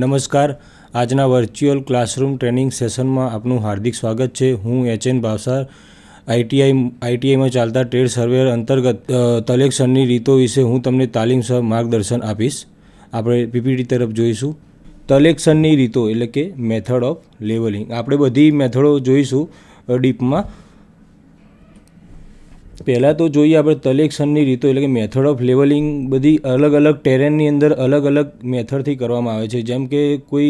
નમસ્કાર આજના virtual classroom training સેશનમાં આપનું હાર્દિક સ્વાગત છે હું એચ એન ભાવસાર આઈટીઆઈ આઈટીઆઈમાં ચાલતા ટ્રેડ સર્વેર અંતર્ગત તલેક્શનની રીતો વિશે હું તમને તાલીમ સહ માર્ગદર્શન આપીશ આપણે પીપીટી તરફ જોઈશું તલેક્શનની રીતો એટલે કે મેથડ ઓફ લેવલિંગ આપણે બધી મેથડો જોઈશું ડીપમાં પહેલાં તો જોઈએ આપણે કલેક્શનની રીતો એટલે કે મેથડ ઓફ લેવલિંગ બધી અલગ અલગ ટેરેનની અંદર અલગ અલગ મેથડથી કરવામાં આવે છે જેમ કે કોઈ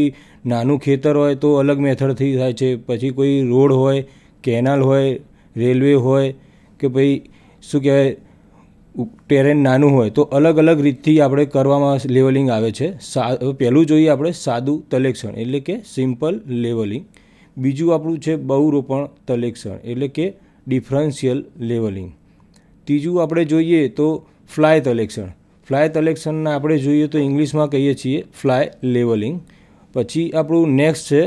નાનું ખેતર હોય તો અલગ મેથડથી થાય છે પછી કોઈ રોડ હોય કેનાલ હોય રેલવે હોય કે ભાઈ શું કહેવાય ટેરેન નાનું હોય તો અલગ અલગ રીતથી આપણે કરવામાં લેવલિંગ આવે છે સા પહેલું જોઈએ આપણે સાદું તલેક્ષણ એટલે કે સિમ્પલ લેવલિંગ બીજું આપણું છે બહુરોપણ તલેક્ષણ એટલે કે ડિફરન્શિયલ લેવલિંગ ત્રીજું આપણે જોઈએ તો ફ્લાય તલેક્શન ફ્લાય તલેક્શનના આપણે જોઈએ તો ઇંગ્લિશમાં કહીએ છીએ ફ્લાય લેવલિંગ પછી આપણું નેક્સ્ટ છે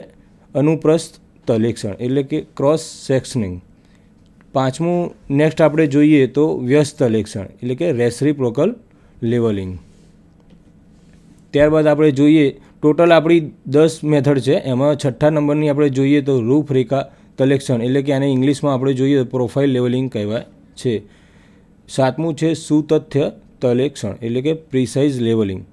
અનુપ્રસ્થ તલેક્ષણ એટલે કે ક્રોસ સેક્શનિંગ પાંચમું નેક્સ્ટ આપણે જોઈએ તો વ્યસ્ત તલેક્ષણ એટલે કે રેસરીપ્રોકલ લેવલિંગ ત્યારબાદ આપણે જોઈએ ટોટલ આપણી દસ મેથડ છે એમાં છઠ્ઠા નંબરની આપણે જોઈએ તો રૂપરેખા તલેક્ષણ એટલે કે આને ઇંગ્લિશમાં આપણે જોઈએ તો પ્રોફાઇલ લેવલિંગ કહેવાય છે સાતમું છે સુતથ્ય તલેક્ષણ એટલે કે પ્રિસાઇઝ લેવલિંગ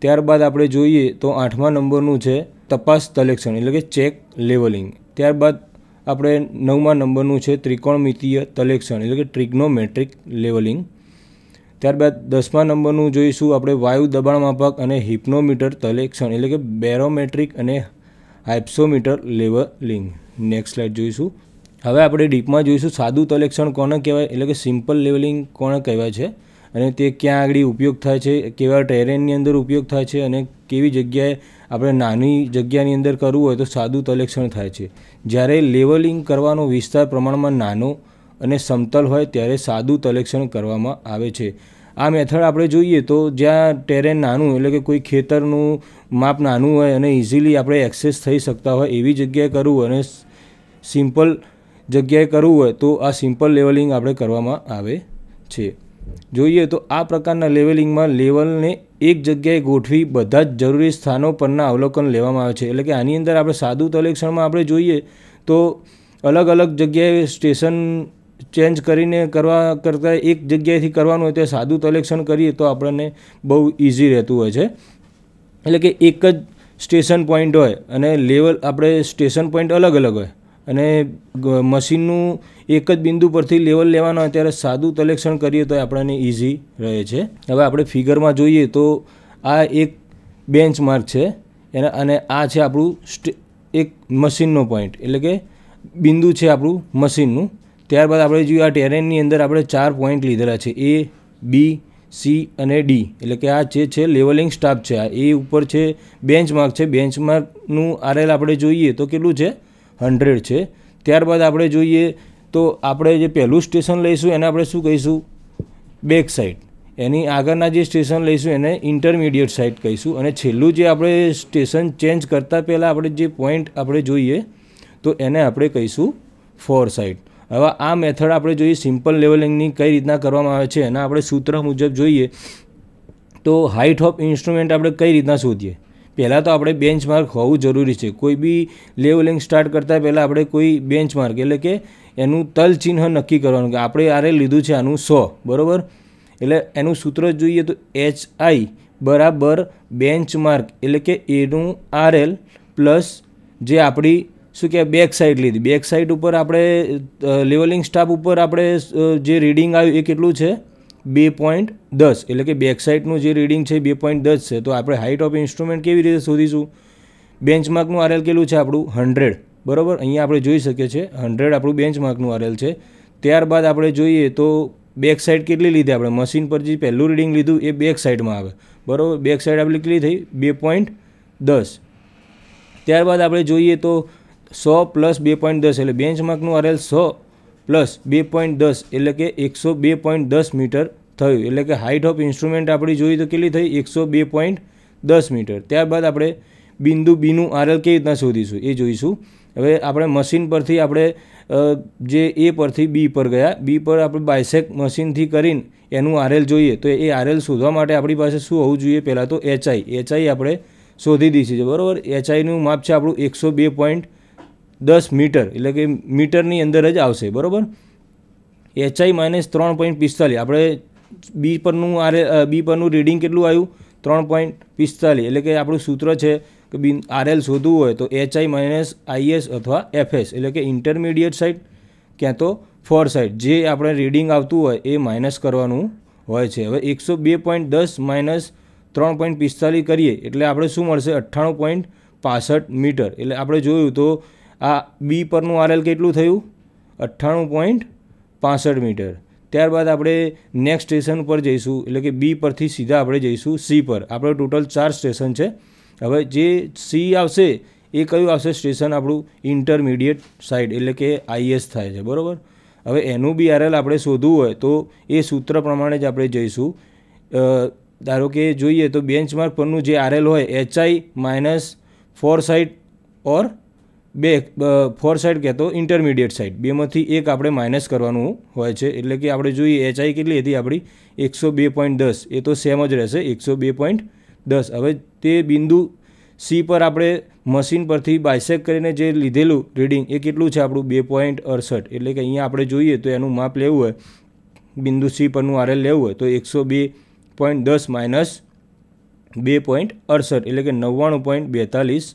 ત્યારબાદ આપણે જોઈએ તો આઠમા નંબરનું છે તપાસ તલેક્ષણ એટલે કે ચેક લેવલિંગ ત્યારબાદ આપણે નવમા નંબરનું છે ત્રિકોણમિતીય તલેક્ષણ એટલે કે ટ્રિગ્નોમેટ્રિક લેવલિંગ ત્યારબાદ દસમા નંબરનું જોઈશું આપણે વાયુ દબાણ માપક અને હિપ્નોમીટર તલેક્ષણ એટલે કે બેરોમેટ્રિક અને હાઇપ્સોમીટર લેવલિંગ નેક્સ્ટ સ્લાઇડ જોઈશું હવે આપણે ડીપમાં જોઈશું સાદું તલેક્ષણ કોને કહેવાય એટલે કે સિમ્પલ લેવલિંગ કોને કહેવાય છે અને તે ક્યાં આગળ ઉપયોગ થાય છે કેવા ટેરેનની અંદર ઉપયોગ થાય છે અને કેવી જગ્યાએ આપણે નાની જગ્યાની અંદર કરવું હોય તો સાદું તલેક્ષણ થાય છે જ્યારે લેવલિંગ કરવાનો વિસ્તાર પ્રમાણમાં નાનો અને સમતલ હોય ત્યારે સાદું તલેક્ષણ કરવામાં આવે છે આ મેથડ આપણે જોઈએ તો જ્યાં ટેરેન નાનું એટલે કે કોઈ ખેતરનું માપ નાનું હોય અને ઇઝીલી આપણે એક્સેસ થઈ શકતા હોય એવી જગ્યાએ કરવું અને સિમ્પલ જગ્યાએ કરવું હોય તો આ સિમ્પલ લેવલિંગ આપણે કરવામાં આવે છે જોઈએ તો આ પ્રકારના લેવલિંગમાં લેવલને એક જગ્યાએ ગોઠવી બધા જ જરૂરી સ્થાનો પરના અવલોકન લેવામાં આવે છે એટલે કે આની અંદર આપણે સાદું તલેક્ષણમાં આપણે જોઈએ તો અલગ અલગ જગ્યાએ સ્ટેશન ચેન્જ કરીને કરવા કરતાં એક જગ્યાએથી કરવાનું હોય તો સાદું તલેક્ષણ કરીએ તો આપણને બહુ ઇઝી રહેતું હોય છે એટલે કે એક જ સ્ટેશન પોઈન્ટ હોય અને લેવલ આપણે સ્ટેશન પોઈન્ટ અલગ અલગ હોય અને મશીનનું એક જ બિંદુ પરથી લેવલ લેવાના ત્યારે સાદું કલેક્શન કરીએ તો આપણને ઇઝી રહે છે હવે આપણે ફિગરમાં જોઈએ તો આ એક બેન્ચ માર્ક છે એને અને આ છે આપણું એક મશીનનો પોઈન્ટ એટલે કે બિંદુ છે આપણું મશીનનું ત્યારબાદ આપણે જોયું આ ટેરેનની અંદર આપણે ચાર પોઈન્ટ લીધેલા છે એ બી સી અને ડી એટલે કે આ જે છે લેવલિંગ સ્ટાફ છે આ એ ઉપર છે બેન્ચમાર્ક છે બેન્ચમાર્કનું આરએલ આપણે જોઈએ તો કેટલું છે હન્ડ્રેડ છે ત્યારબાદ આપણે જોઈએ તો આપણે જે પહેલું સ્ટેશન લઈશું એને આપણે શું કહીશું બેક સાઈડ એની આગળના જે સ્ટેશન લઈશું એને ઇન્ટરમીડિયેટ સાઇડ કહીશું અને છેલ્લું જે આપણે સ્ટેશન ચેન્જ કરતાં પહેલાં આપણે જે પોઈન્ટ આપણે જોઈએ તો એને આપણે કહીશું ફોર સાઇડ હવે આ મેથડ આપણે જોઈએ સિમ્પલ લેવલિંગની કઈ રીતના કરવામાં આવે છે એના આપણે સૂત્ર મુજબ જોઈએ તો હાઇટ ઓફ ઇન્સ્ટ્રુમેન્ટ આપણે કઈ રીતના શોધીએ પહેલાં તો આપણે બેન્ચમાર્ક હોવું જરૂરી છે કોઈ બી લેવલિંગ સ્ટાર્ટ કરતાં પહેલાં આપણે કોઈ બેન્ચમાર્ક એટલે કે એનું તલ ચિહ્ન નક્કી કરવાનું કે આપણે આરે લીધું છે આનું સો બરાબર એટલે એનું સૂત્ર જોઈએ તો એચ આઈ બરાબર બેન્ચમાર્ક એટલે કે એનું આરએલ પ્લસ જે આપણી શું કહેવાય બેક સાઇડ લીધી બેક સાઇડ ઉપર આપણે લેવલિંગ સ્ટાફ ઉપર આપણે જે રીડિંગ આવ્યું એ કેટલું છે બે પોઈન્ટ દસ એટલે કે બેક સાઇડનું જે રીડિંગ છે બે પોઈન્ટ દસ છે તો આપણે હાઇટ ઓફ ઇન્સ્ટ્રુમેન્ટ કેવી રીતે શોધીશું બેન્ચમાર્કનું આરએલ કેટલું છે આપણું હંડ્રેડ બરાબર અહીંયા આપણે જોઈ શકીએ છીએ હંડ્રેડ આપણું બેન્ચમાર્કનું આરએલ છે ત્યારબાદ આપણે જોઈએ તો બેક સાઇડ કેટલી લીધી આપણે મશીન પર જે પહેલું રીડિંગ લીધું એ બેક સાઇડમાં આવે બરાબર બેક સાઇડ આપણે કેટલી થઈ બે પોઈન્ટ દસ ત્યારબાદ આપણે જોઈએ તો સો પ્લસ બે પોઈન્ટ દસ એટલે બેન્ચમાર્કનું આરએલ સો પ્લસ બે પોઈન્ટ દસ એટલે કે એકસો બે પોઈન્ટ દસ મીટર થયું એટલે કે હાઇટ ઓફ ઇન્સ્ટ્રુમેન્ટ આપણી જોઈએ તો કેટલી થઈ એકસો બે પોઈન્ટ દસ મીટર ત્યારબાદ આપણે બિંદુ બીનું આરએલ કેવી રીતના શોધીશું એ જોઈશું હવે આપણે મશીન પરથી આપણે જે એ પરથી બી પર ગયા બી પર આપણે બાયસેક મશીનથી કરીને એનું આરએલ જોઈએ તો એ આરએલ શોધવા માટે આપણી પાસે શું હોવું જોઈએ પહેલાં તો એચઆઈ એચઆઈ આપણે શોધી દીધી છે બરાબર એચઆઈનું માપ છે આપણું એકસો બે પોઈન્ટ દસ મીટર એટલે કે મીટરની અંદર જ આવશે બરાબર એચઆઈ માઇનસ ત્રણ પોઈન્ટ પિસ્તાલીસ આપણે બી પરનું આરે બી પરનું રીડિંગ કેટલું આવ્યું ત્રણ પોઈન્ટ પિસ્તાલીસ એટલે કે આપણું સૂત્ર છે કે બિન આરએલ શોધવું હોય તો એચઆઈ માઇનસ આઈએસ અથવા એફએસ એટલે કે ઇન્ટરમીડિયેટ સાઇડ ક્યાં તો ફોર સાઇડ જે આપણે રીડિંગ આવતું હોય એ માઇનસ કરવાનું હોય છે હવે એકસો બે પોઈન્ટ દસ માઇનસ ત્રણ પોઈન્ટ પિસ્તાલીસ કરીએ એટલે આપણે શું મળશે અઠ્ઠાણું પોઈન્ટ પાસઠ મીટર એટલે આપણે જોયું તો આ બી પરનું આરએલ કેટલું થયું અઠ્ઠાણું પોઈન્ટ પાસઠ મીટર ત્યારબાદ આપણે નેક્સ્ટ સ્ટેશન ઉપર જઈશું એટલે કે બી પરથી સીધા આપણે જઈશું સી પર આપણે ટોટલ ચાર સ્ટેશન છે હવે જે સી આવશે એ કયું આવશે સ્ટેશન આપણું ઇન્ટરમીડિયેટ સાઇડ એટલે કે આઈએસ થાય છે બરાબર હવે એનું બી આરએલ આપણે શોધવું હોય તો એ સૂત્ર પ્રમાણે જ આપણે જઈશું ધારો કે જોઈએ તો બેન્ચમાર્ક પરનું જે આરએલ હોય HI minus fore sight or બે ફોર સાઈડ કહેતો ઇન્ટરમીડિયેટ સાઇડ બેમાંથી એક આપણે માઇનસ કરવાનું હોય છે એટલે કે આપણે જોઈએ એચઆઈ કેટલી હતી આપણી એકસો બે પોઈન્ટ દસ એ તો સેમ જ રહેશે એકસો બે પોઈન્ટ દસ હવે તે બિંદુ સી પર આપણે મશીન પરથી બાયસેક કરીને જે લીધેલું રીડિંગ એ કેટલું છે આપણું બે પોઈન્ટ અડસઠ એટલે કે અહીંયા આપણે જોઈએ તો એનું માપ લેવું હોય બિંદુ સી પરનું આરએલ લેવું હોય તો એકસો બે પોઈન્ટ દસ માઇનસ બે પોઈન્ટ અડસઠ એટલે કે નવ્વાણું પોઈન્ટ બેતાલીસ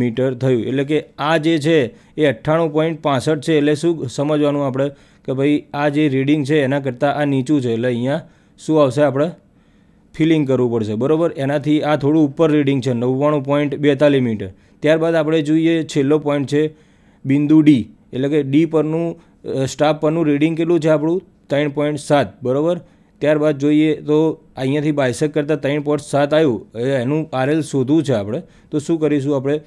મીટર થયું એટલે કે આ જે છે એ અઠ્ઠાણું પોઈન્ટ પાસઠ છે એટલે શું સમજવાનું આપણે કે ભાઈ આ જે રીડિંગ છે એના કરતાં આ નીચું છે એટલે અહીંયા શું આવશે આપણે ફિલિંગ કરવું પડશે બરાબર એનાથી આ થોડું ઉપર રીડિંગ છે નવ્વાણું પોઈન્ટ બેતાલીસ મીટર ત્યારબાદ આપણે જોઈએ છેલ્લો પોઈન્ટ છે બિંદુ ડી એટલે કે ડી પરનું સ્ટાફ પરનું રીડિંગ કેટલું છે આપણું ત્રણ પોઈન્ટ સાત બરાબર ત્યારબાદ જોઈએ તો અહીંયાથી બાયસેક કરતાં ત્રણ પોઈન્ટ સાત આવ્યું એનું આરએલ શોધવું છે આપણે તો શું કરીશું આપણે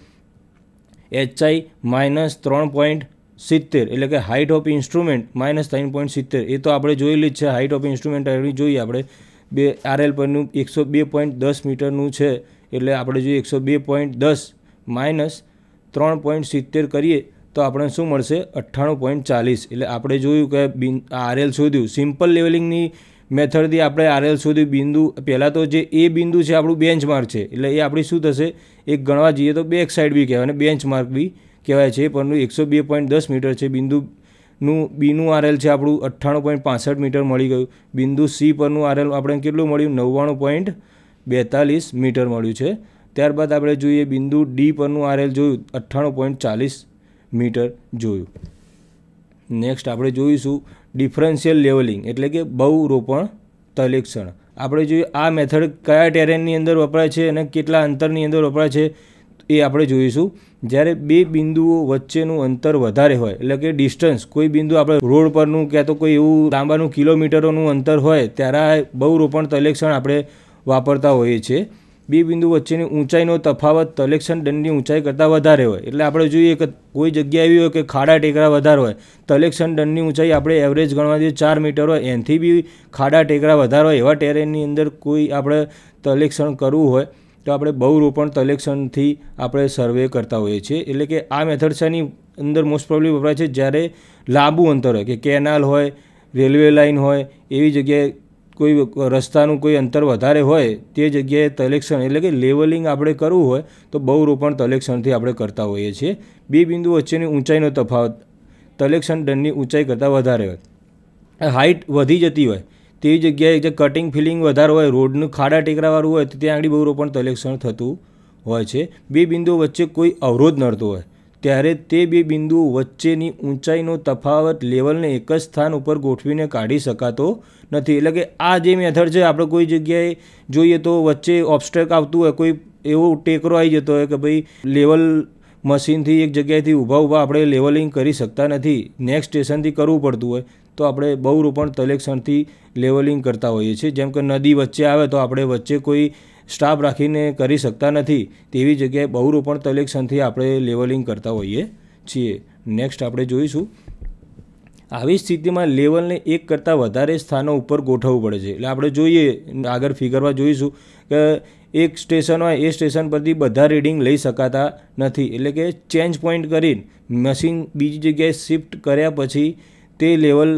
એચઆઈ માઇનસ ત્રણ પોઈન્ટ સિત્તેર એટલે કે હાઇટ ઓફ ઇન્સ્ટ્રુમેન્ટ માઇનસ ત્રણ પોઈન્ટ સિત્તેર એ તો આપણે જોયેલી જ છે હાઇટ ઓફ ઇન્સ્ટ્રુમેન્ટ એની જોઈએ આપણે બે આરએલ પરનું એકસો બે પોઈન્ટ દસ મીટરનું છે એટલે આપણે જોઈએ એકસો બે પોઈન્ટ દસ માઇનસ ત્રણ પોઈન્ટ સિત્તેર કરીએ તો આપણને શું મળશે અઠ્ઠાણું પોઈન્ટ ચાલીસ એટલે આપણે જોયું કે બિન આરએલ શોધ્યું સિમ્પલ લેવલિંગની મેથડથી આપણે આરએલ સુધી બિંદુ પહેલાં તો જે એ બિંદુ છે આપણું બેન્ચમાર્ક છે એટલે એ આપણી શું થશે એક ગણવા જઈએ તો બેક સાઇડ બી કહેવાય અને બેન્ચમાર્ક બી કહેવાય છે પરનું એકસો બે પોઈન્ટ દસ મીટર છે બિંદુનું બીનું આરએલ છે આપણું અઠ્ઠાણું પોઈન્ટ પાસઠ મીટર મળી ગયું બિંદુ સી પરનું આરએલ આપણે કેટલું મળ્યું નવ્વાણું પોઈન્ટ બેતાલીસ મીટર મળ્યું છે ત્યારબાદ આપણે જોઈએ બિંદુ ડી પરનું આરએલ જોયું અઠ્ઠાણું પોઈન્ટ ચાલીસ મીટર જોયું નેક્સ્ટ આપણે જોઈશું ડિફરન્શિયલ લેવલિંગ એટલે કે બહુ રોપણ તલેક્ષણ આપણે જોઈએ આ મેથડ કયા ટેરેનની અંદર વપરાય છે અને કેટલા અંતરની અંદર વપરાય છે એ આપણે જોઈશું જ્યારે બે બિંદુઓ વચ્ચેનું અંતર વધારે હોય એટલે કે ડિસ્ટન્સ કોઈ બિંદુ આપણે રોડ પરનું ક્યાં તો કોઈ એવું લાંબાનું કિલોમીટરોનું અંતર હોય ત્યારે બહુ રોપણ તલેક્ષણ આપણે વાપરતા હોઈએ છીએ બે બિંદુ વચ્ચેની ઊંચાઈનો તફાવત તલેક્શન દંડની ઊંચાઈ કરતાં વધારે હોય એટલે આપણે જોઈએ કે કોઈ જગ્યા એવી હોય કે ખાડા ટેકરા વધારે હોય તલેક્શન દંડની ઊંચાઈ આપણે એવરેજ ગણવા જોઈએ ચાર મીટર હોય એનથી બી ખાડા ટેકરા વધારે હોય એવા ટેરેનની અંદર કોઈ આપણે તલેક્ષણ કરવું હોય તો આપણે બહુ રોપણ તલેક્ષણથી આપણે સર્વે કરતા હોઈએ છીએ એટલે કે આ મેથડ શેની અંદર મોસ્ટ પ્રોબ્લી વપરાય છે જ્યારે લાંબુ અંતર હોય કે કેનાલ હોય રેલવે લાઇન હોય એવી જગ્યાએ કોઈ રસ્તાનું કોઈ અંતર વધારે હોય તે જગ્યાએ તલેક્ષણ એટલે કે લેવલિંગ આપણે કરવું હોય તો બહુ રોપણ તલેક્ષણથી આપણે કરતા હોઈએ છીએ બે બિંદુ વચ્ચેની ઊંચાઈનો તફાવત તલેક્ષણ દંડની ઊંચાઈ કરતાં વધારે હોય હાઇટ વધી જતી હોય તે જગ્યાએ જે કટિંગ ફિલિંગ વધારે હોય રોડનું ખાડા ટેકરાવાળું હોય તો ત્યાં આગળ બહુ રોપણ તલેક્શન થતું હોય છે બે બિંદુઓ વચ્ચે કોઈ અવરોધ નડતો હોય ત્યારે તે બે બિંદુઓ વચ્ચેની ઊંચાઈનો તફાવત લેવલને એક જ સ્થાન ઉપર ગોઠવીને કાઢી શકાતો નથી એટલે કે આ જે મેથડ છે આપણે કોઈ જગ્યાએ જોઈએ તો વચ્ચે ઓબસ્ટ્રક આવતું હોય કોઈ એવો ટેકરો આવી જતો હોય કે ભાઈ લેવલ મશીનથી એક જગ્યાએથી ઊભા ઊભા આપણે લેવલિંગ કરી શકતા નથી નેક્સ્ટ સ્ટેશનથી કરવું પડતું હોય તો આપણે બહુ રોપણ તલેક્ષણથી લેવલિંગ કરતા હોઈએ છીએ જેમ કે નદી વચ્ચે આવે તો આપણે વચ્ચે કોઈ સ્ટાફ રાખીને કરી શકતા નથી તેવી જગ્યાએ બહુ રોપણ તલેક્ષણથી આપણે લેવલિંગ કરતા હોઈએ છીએ નેક્સ્ટ આપણે જોઈશું આવી સ્થિતિમાં લેવલને એક કરતાં વધારે સ્થાનો ઉપર ગોઠવવું પડે છે એટલે આપણે જોઈએ આગળ ફિગરમાં જોઈશું કે એક સ્ટેશન હોય એ સ્ટેશન પરથી બધા રીડિંગ લઈ શકાતા નથી એટલે કે ચેન્જ પોઈન્ટ કરી મશીન બીજી જગ્યાએ શિફ્ટ કર્યા પછી તે લેવલ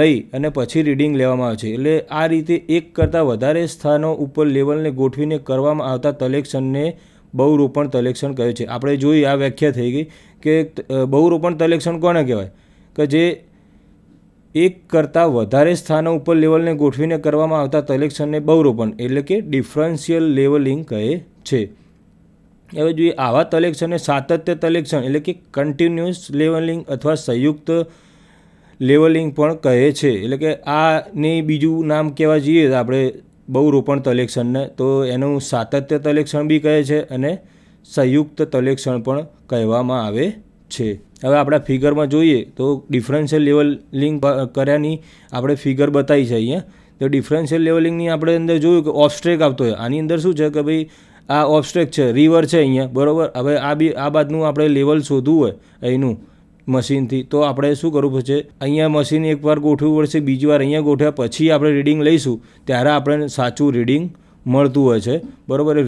લઈ અને પછી રીડિંગ લેવામાં આવે છે એટલે આ રીતે એક કરતાં વધારે સ્થાનો ઉપર લેવલને ગોઠવીને કરવામાં આવતા કલેક્શનને બહુરોપણ તલેક્ષણ કહે છે આપણે જોઈ આ વ્યાખ્યા થઈ ગઈ કે બહુરોપણ તલેક્ષણ કોને કહેવાય કે જે એક કરતાં વધારે સ્થાનો ઉપર લેવલને ગોઠવીને કરવામાં આવતા કલેક્શનને બહુરોપણ એટલે કે ડિફરન્શિયલ લેવલિંગ કહે છે હવે જોઈએ આવા તલેક્શનને સાતત્ય તલેક્શન એટલે કે કન્ટિન્યુઅસ લેવલિંગ અથવા સંયુક્ત લેવલિંગ પણ કહે છે એટલે કે આને બીજું નામ કહેવા જઈએ તો આપણે રોપણ તલેક્શનને તો એનું સાતત્ય તલેક્શન બી કહે છે અને સંયુક્ત તલેક્શન પણ કહેવામાં આવે છે હવે આપણે ફિગરમાં જોઈએ તો ડિફરન્શિયલ લેવલિંગ કર્યાની આપણે ફિગર બતાવી છે અહીંયા તો ડિફરન્શિયલ લેવલિંગની આપણે અંદર જોયું કે ઓબ્સ્ટ્રેક આવતો હોય આની અંદર શું છે કે ભાઈ આ ઓબ્સ્ટ્રેક છે રિવર છે અહીંયા બરાબર હવે આ બી આ બાદનું આપણે લેવલ શોધવું હોય અહીંનું મશીનથી તો આપણે શું કરવું પડશે અહીંયા મશીન એકવાર ગોઠવવું પડશે બીજી વાર અહીંયા ગોઠવ્યા પછી આપણે રીડિંગ લઈશું ત્યારે આપણે સાચું રીડિંગ મળતું હોય છે બરાબર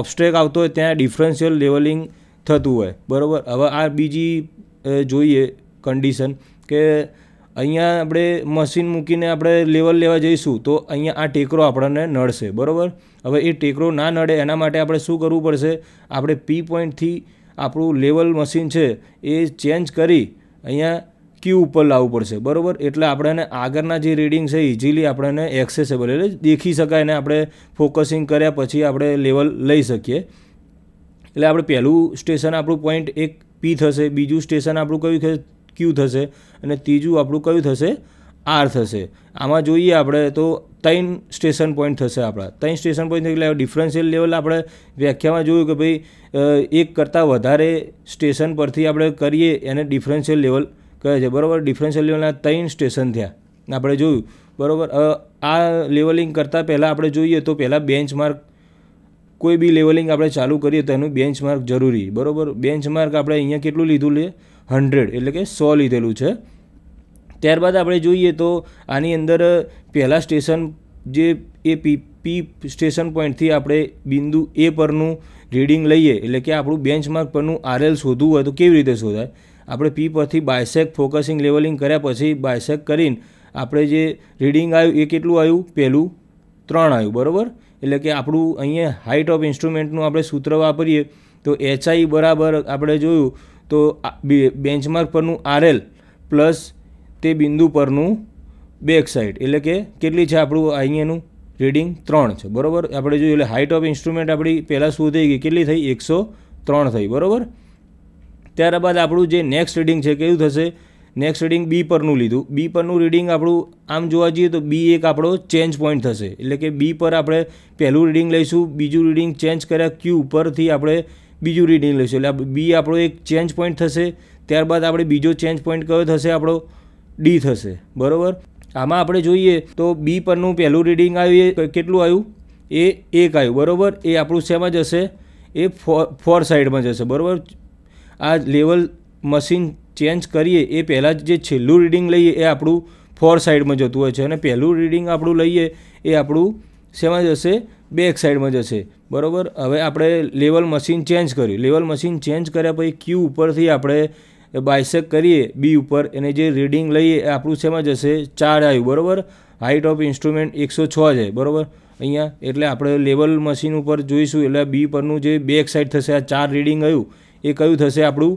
ઓબ્સ્ટ્રેક આવતો હોય ત્યાં ડિફરન્શિયલ લેવલિંગ થતું હોય બરાબર હવે આ બીજી જોઈએ કંડિશન કે અહીંયા આપણે મશીન મૂકીને આપણે લેવલ લેવા જઈશું તો અહીંયા આ ટેકરો આપણને નડશે બરાબર હવે એ ટેકરો ના નડે એના માટે આપણે શું કરવું પડશે આપણે પી પોઈન્ટથી આપણું લેવલ મશીન છે એ ચેન્જ કરી અહીંયા ક્યુ ઉપર લાવવું પડશે બરાબર એટલે આપણને આગળના જે રીડિંગ છે ઇઝીલી આપણને એક્સેસેબલ એટલે દેખી શકાય ને આપણે ફોકસિંગ કર્યા પછી આપણે લેવલ લઈ શકીએ એટલે આપણે પહેલું સ્ટેશન આપણું પોઈન્ટ એક પી થશે બીજું સ્ટેશન આપણું કયું ક્યુ થશે અને ત્રીજું આપણું કયું થશે આર થશે આમાં જોઈએ આપણે તો ત્રણ સ્ટેશન પોઈન્ટ થશે આપણા ત્રણ સ્ટેશન પોઈન્ટ એટલે ડિફરન્શિયલ લેવલ આપણે વ્યાખ્યામાં જોયું કે ભાઈ એક કરતાં વધારે સ્ટેશન પરથી આપણે કરીએ એને ડિફરન્શિયલ લેવલ કહે છે બરાબર ડિફરન્શિયલ લેવલના ત્રણ સ્ટેશન થયા આપણે જોયું બરાબર આ લેવલિંગ કરતાં પહેલાં આપણે જોઈએ તો પહેલાં બેન્ચમાર્ક કોઈ બી લેવલિંગ આપણે ચાલુ કરીએ તો એનું બેન્ચમાર્ક જરૂરી બરાબર બેન્ચમાર્ક આપણે અહીંયા કેટલું લીધું લે હંડ્રેડ એટલે કે સો લીધેલું છે ત્યારબાદ આપણે જોઈએ તો આની અંદર પહેલાં સ્ટેશન જે એ પી પી સ્ટેશન પોઈન્ટથી આપણે બિંદુ એ પરનું રીડિંગ લઈએ એટલે કે આપણું બેન્ચમાર્ક પરનું આરએલ શોધવું હોય તો કેવી રીતે શોધાય આપણે પી પરથી બાયસેક ફોકસિંગ લેવલિંગ કર્યા પછી બાયસેક કરીને આપણે જે રીડિંગ આવ્યું એ કેટલું આવ્યું પહેલું ત્રણ આવ્યું બરાબર એટલે કે આપણું અહીંયા હાઇટ ઓફ ઇન્સ્ટ્રુમેન્ટનું આપણે સૂત્ર વાપરીએ તો એચઆઈ બરાબર આપણે જોયું તો બેન્ચમાર્ક પરનું આરએલ પ્લસ તે બિંદુ પરનું બેક સાઇડ એટલે કે કેટલી છે આપણું અહીંયાનું રીડિંગ ત્રણ છે બરાબર આપણે જોયું એટલે હાઇટ ઓફ ઇન્સ્ટ્રુમેન્ટ આપણી પહેલાં શું થઈ ગઈ કેટલી થઈ એકસો ત્રણ થઈ બરાબર ત્યારબાદ આપણું જે નેક્સ્ટ રીડિંગ છે કેવું થશે નેક્સ્ટ રીડિંગ બી પરનું લીધું બી પરનું રીડિંગ આપણું આમ જોવા જઈએ તો બી એક આપણો ચેન્જ પોઈન્ટ થશે એટલે કે બી પર આપણે પહેલું રીડિંગ લઈશું બીજું રીડિંગ ચેન્જ કર્યા ક્યુ ઉપરથી આપણે બીજું રીડિંગ લઈશું એટલે બી આપણો એક ચેન્જ પોઈન્ટ થશે ત્યારબાદ આપણે બીજો ચેન્જ પોઈન્ટ કયો થશે આપણો ડી થશે બરાબર આમાં આપણે જોઈએ તો બી પરનું પહેલું રીડિંગ આવ્યું એ કેટલું આવ્યું એ એક આવ્યું બરાબર એ આપણું શેમાં જશે એ ફોર ફોર સાઈડમાં જશે બરાબર આ લેવલ મશીન ચેન્જ કરીએ એ પહેલાં જે છેલ્લું રીડિંગ લઈએ એ આપણું ફોર સાઈડમાં જતું હોય છે અને પહેલું રીડિંગ આપણું લઈએ એ આપણું શેમાં જશે બેક સાઈડમાં જશે બરાબર હવે આપણે લેવલ મશીન ચેન્જ કર્યું લેવલ મશીન ચેન્જ કર્યા પછી ક્યુ ઉપરથી આપણે બાયસેક કરીએ બી ઉપર એને જે રીડિંગ લઈએ એ આપણું શેમાં જશે ચાર આવ્યું બરાબર હાઇટ ઓફ ઇન્સ્ટ્રુમેન્ટ એકસો છ છે બરાબર અહીંયા એટલે આપણે લેવલ મશીન ઉપર જોઈશું એટલે બી પરનું જે બેક સાઈડ થશે આ ચાર રીડિંગ આવ્યું એ કયું થશે આપણું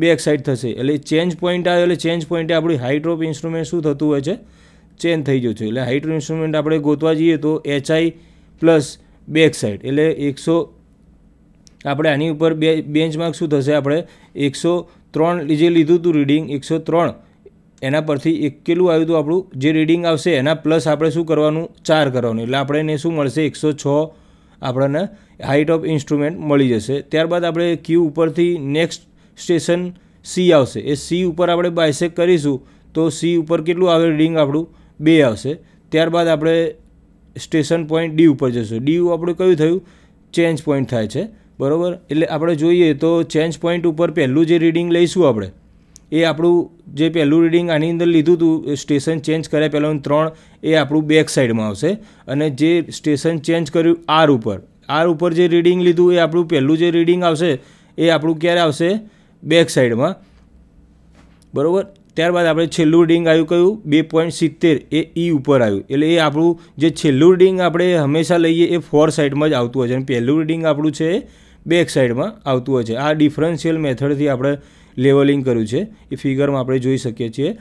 બેક સાઈડ થશે એટલે ચેન્જ પોઈન્ટ આવે એટલે ચેન્જ પોઈન્ટે આપણી હાઇડ્રોપ ઇન્સ્ટ્રુમેન્ટ શું થતું હોય છે ચેન્જ થઈ ગયું છે એટલે હાઇડ્રો ઇન્સ્ટ્રુમેન્ટ આપણે ગોતવા જઈએ તો એચઆઈ પ્લસ બેક સાઈડ એટલે એકસો આપણે આની ઉપર બે બેન્ચમાર્ક શું થશે આપણે એકસો ત્રણ જે લીધું હતું રીડિંગ એકસો ત્રણ એના પરથી એક કેટલું આવ્યું હતું આપણું જે રીડિંગ આવશે એના પ્લસ આપણે શું કરવાનું ચાર કરવાનું એટલે આપણે શું મળશે એકસો છ આપણને હાઇટ ઓફ ઇન્સ્ટ્રુમેન્ટ મળી જશે ત્યારબાદ આપણે ક્યુ ઉપરથી નેક્સ્ટ સ્ટેશન સી આવશે એ સી ઉપર આપણે બાયસેક કરીશું તો સી ઉપર કેટલું આવે રીડિંગ આપણું બે આવશે ત્યારબાદ આપણે સ્ટેશન પોઈન્ટ ડી ઉપર જશું ડી આપણું કયું થયું ચેન્જ પોઈન્ટ થાય છે બરાબર એટલે આપણે જોઈએ તો ચેન્જ પોઈન્ટ ઉપર પહેલું જે રીડિંગ લઈશું આપણે એ આપણું જે પહેલું રીડિંગ આની અંદર લીધું હતું સ્ટેશન ચેન્જ કર્યા પહેલાં ત્રણ એ આપણું બેક સાઈડમાં આવશે અને જે સ્ટેશન ચેન્જ કર્યું આર ઉપર આર ઉપર જે રીડિંગ લીધું એ આપણું પહેલું જે રીડિંગ આવશે એ આપણું ક્યારે આવશે બેક સાઈડમાં બરાબર ત્યારબાદ આપણે છેલ્લું રિડિંગ આવ્યું કયું બે પોઈન્ટ સિત્તેર એ ઈ ઉપર આવ્યું એટલે એ આપણું જે છેલ્લું રિડિંગ આપણે હંમેશા લઈએ એ ફોર સાઈડમાં જ આવતું હોય છે અને પહેલું રિડિંગ આપણું છે બેક સાઈડમાં આવતું હોય છે આ ડિફરન્શિયલ મેથડથી આપણે લેવલિંગ કર્યું છે એ ફિગરમાં આપણે જોઈ શકીએ છીએ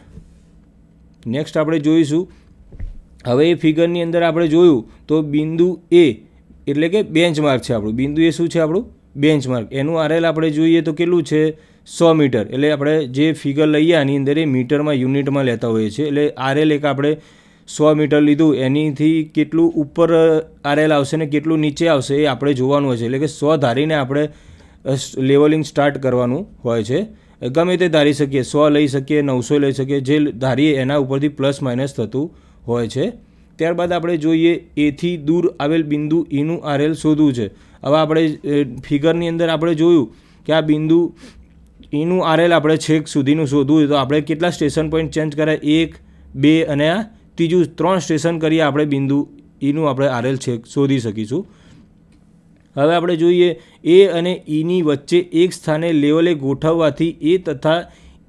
નેક્સ્ટ આપણે જોઈશું હવે એ ફિગરની અંદર આપણે જોયું તો બિંદુ એ એટલે કે બેન્ચમાર્ક છે આપણું બિંદુ એ શું છે આપણું બેન્ચમાર્ક એનું આરએલ આપણે જોઈએ તો કેટલું છે સો મીટર એટલે આપણે જે ફિગર લઈએ આની અંદર એ મીટરમાં યુનિટમાં લેતા હોઈએ છીએ એટલે આરએલ એક આપણે સો મીટર લીધું એનીથી કેટલું ઉપર આરએલ આવશે ને કેટલું નીચે આવશે એ આપણે જોવાનું હોય છે એટલે કે સો ધારીને આપણે લેવલિંગ સ્ટાર્ટ કરવાનું હોય છે ગમે તે ધારી શકીએ સો લઈ શકીએ નવસો લઈ શકીએ જે ધારીએ એના ઉપરથી પ્લસ માઇનસ થતું હોય છે ત્યારબાદ આપણે જોઈએ એથી દૂર આવેલ બિંદુ ઈનું e આરએલ શોધવું છે હવે આપણે ફિગરની અંદર આપણે જોયું કે આ બિંદુ એનું આરેલ આપણે છેક સુધીનું શોધવું હોય તો આપણે કેટલા સ્ટેશન પોઈન્ટ ચેન્જ કર્યા એક બે અને આ ત્રીજું ત્રણ સ્ટેશન કરીએ આપણે બિંદુ એનું આપણે આરેલ છેક શોધી શકીશું હવે આપણે જોઈએ એ અને ઈની વચ્ચે એક સ્થાને લેવલે ગોઠવવાથી એ તથા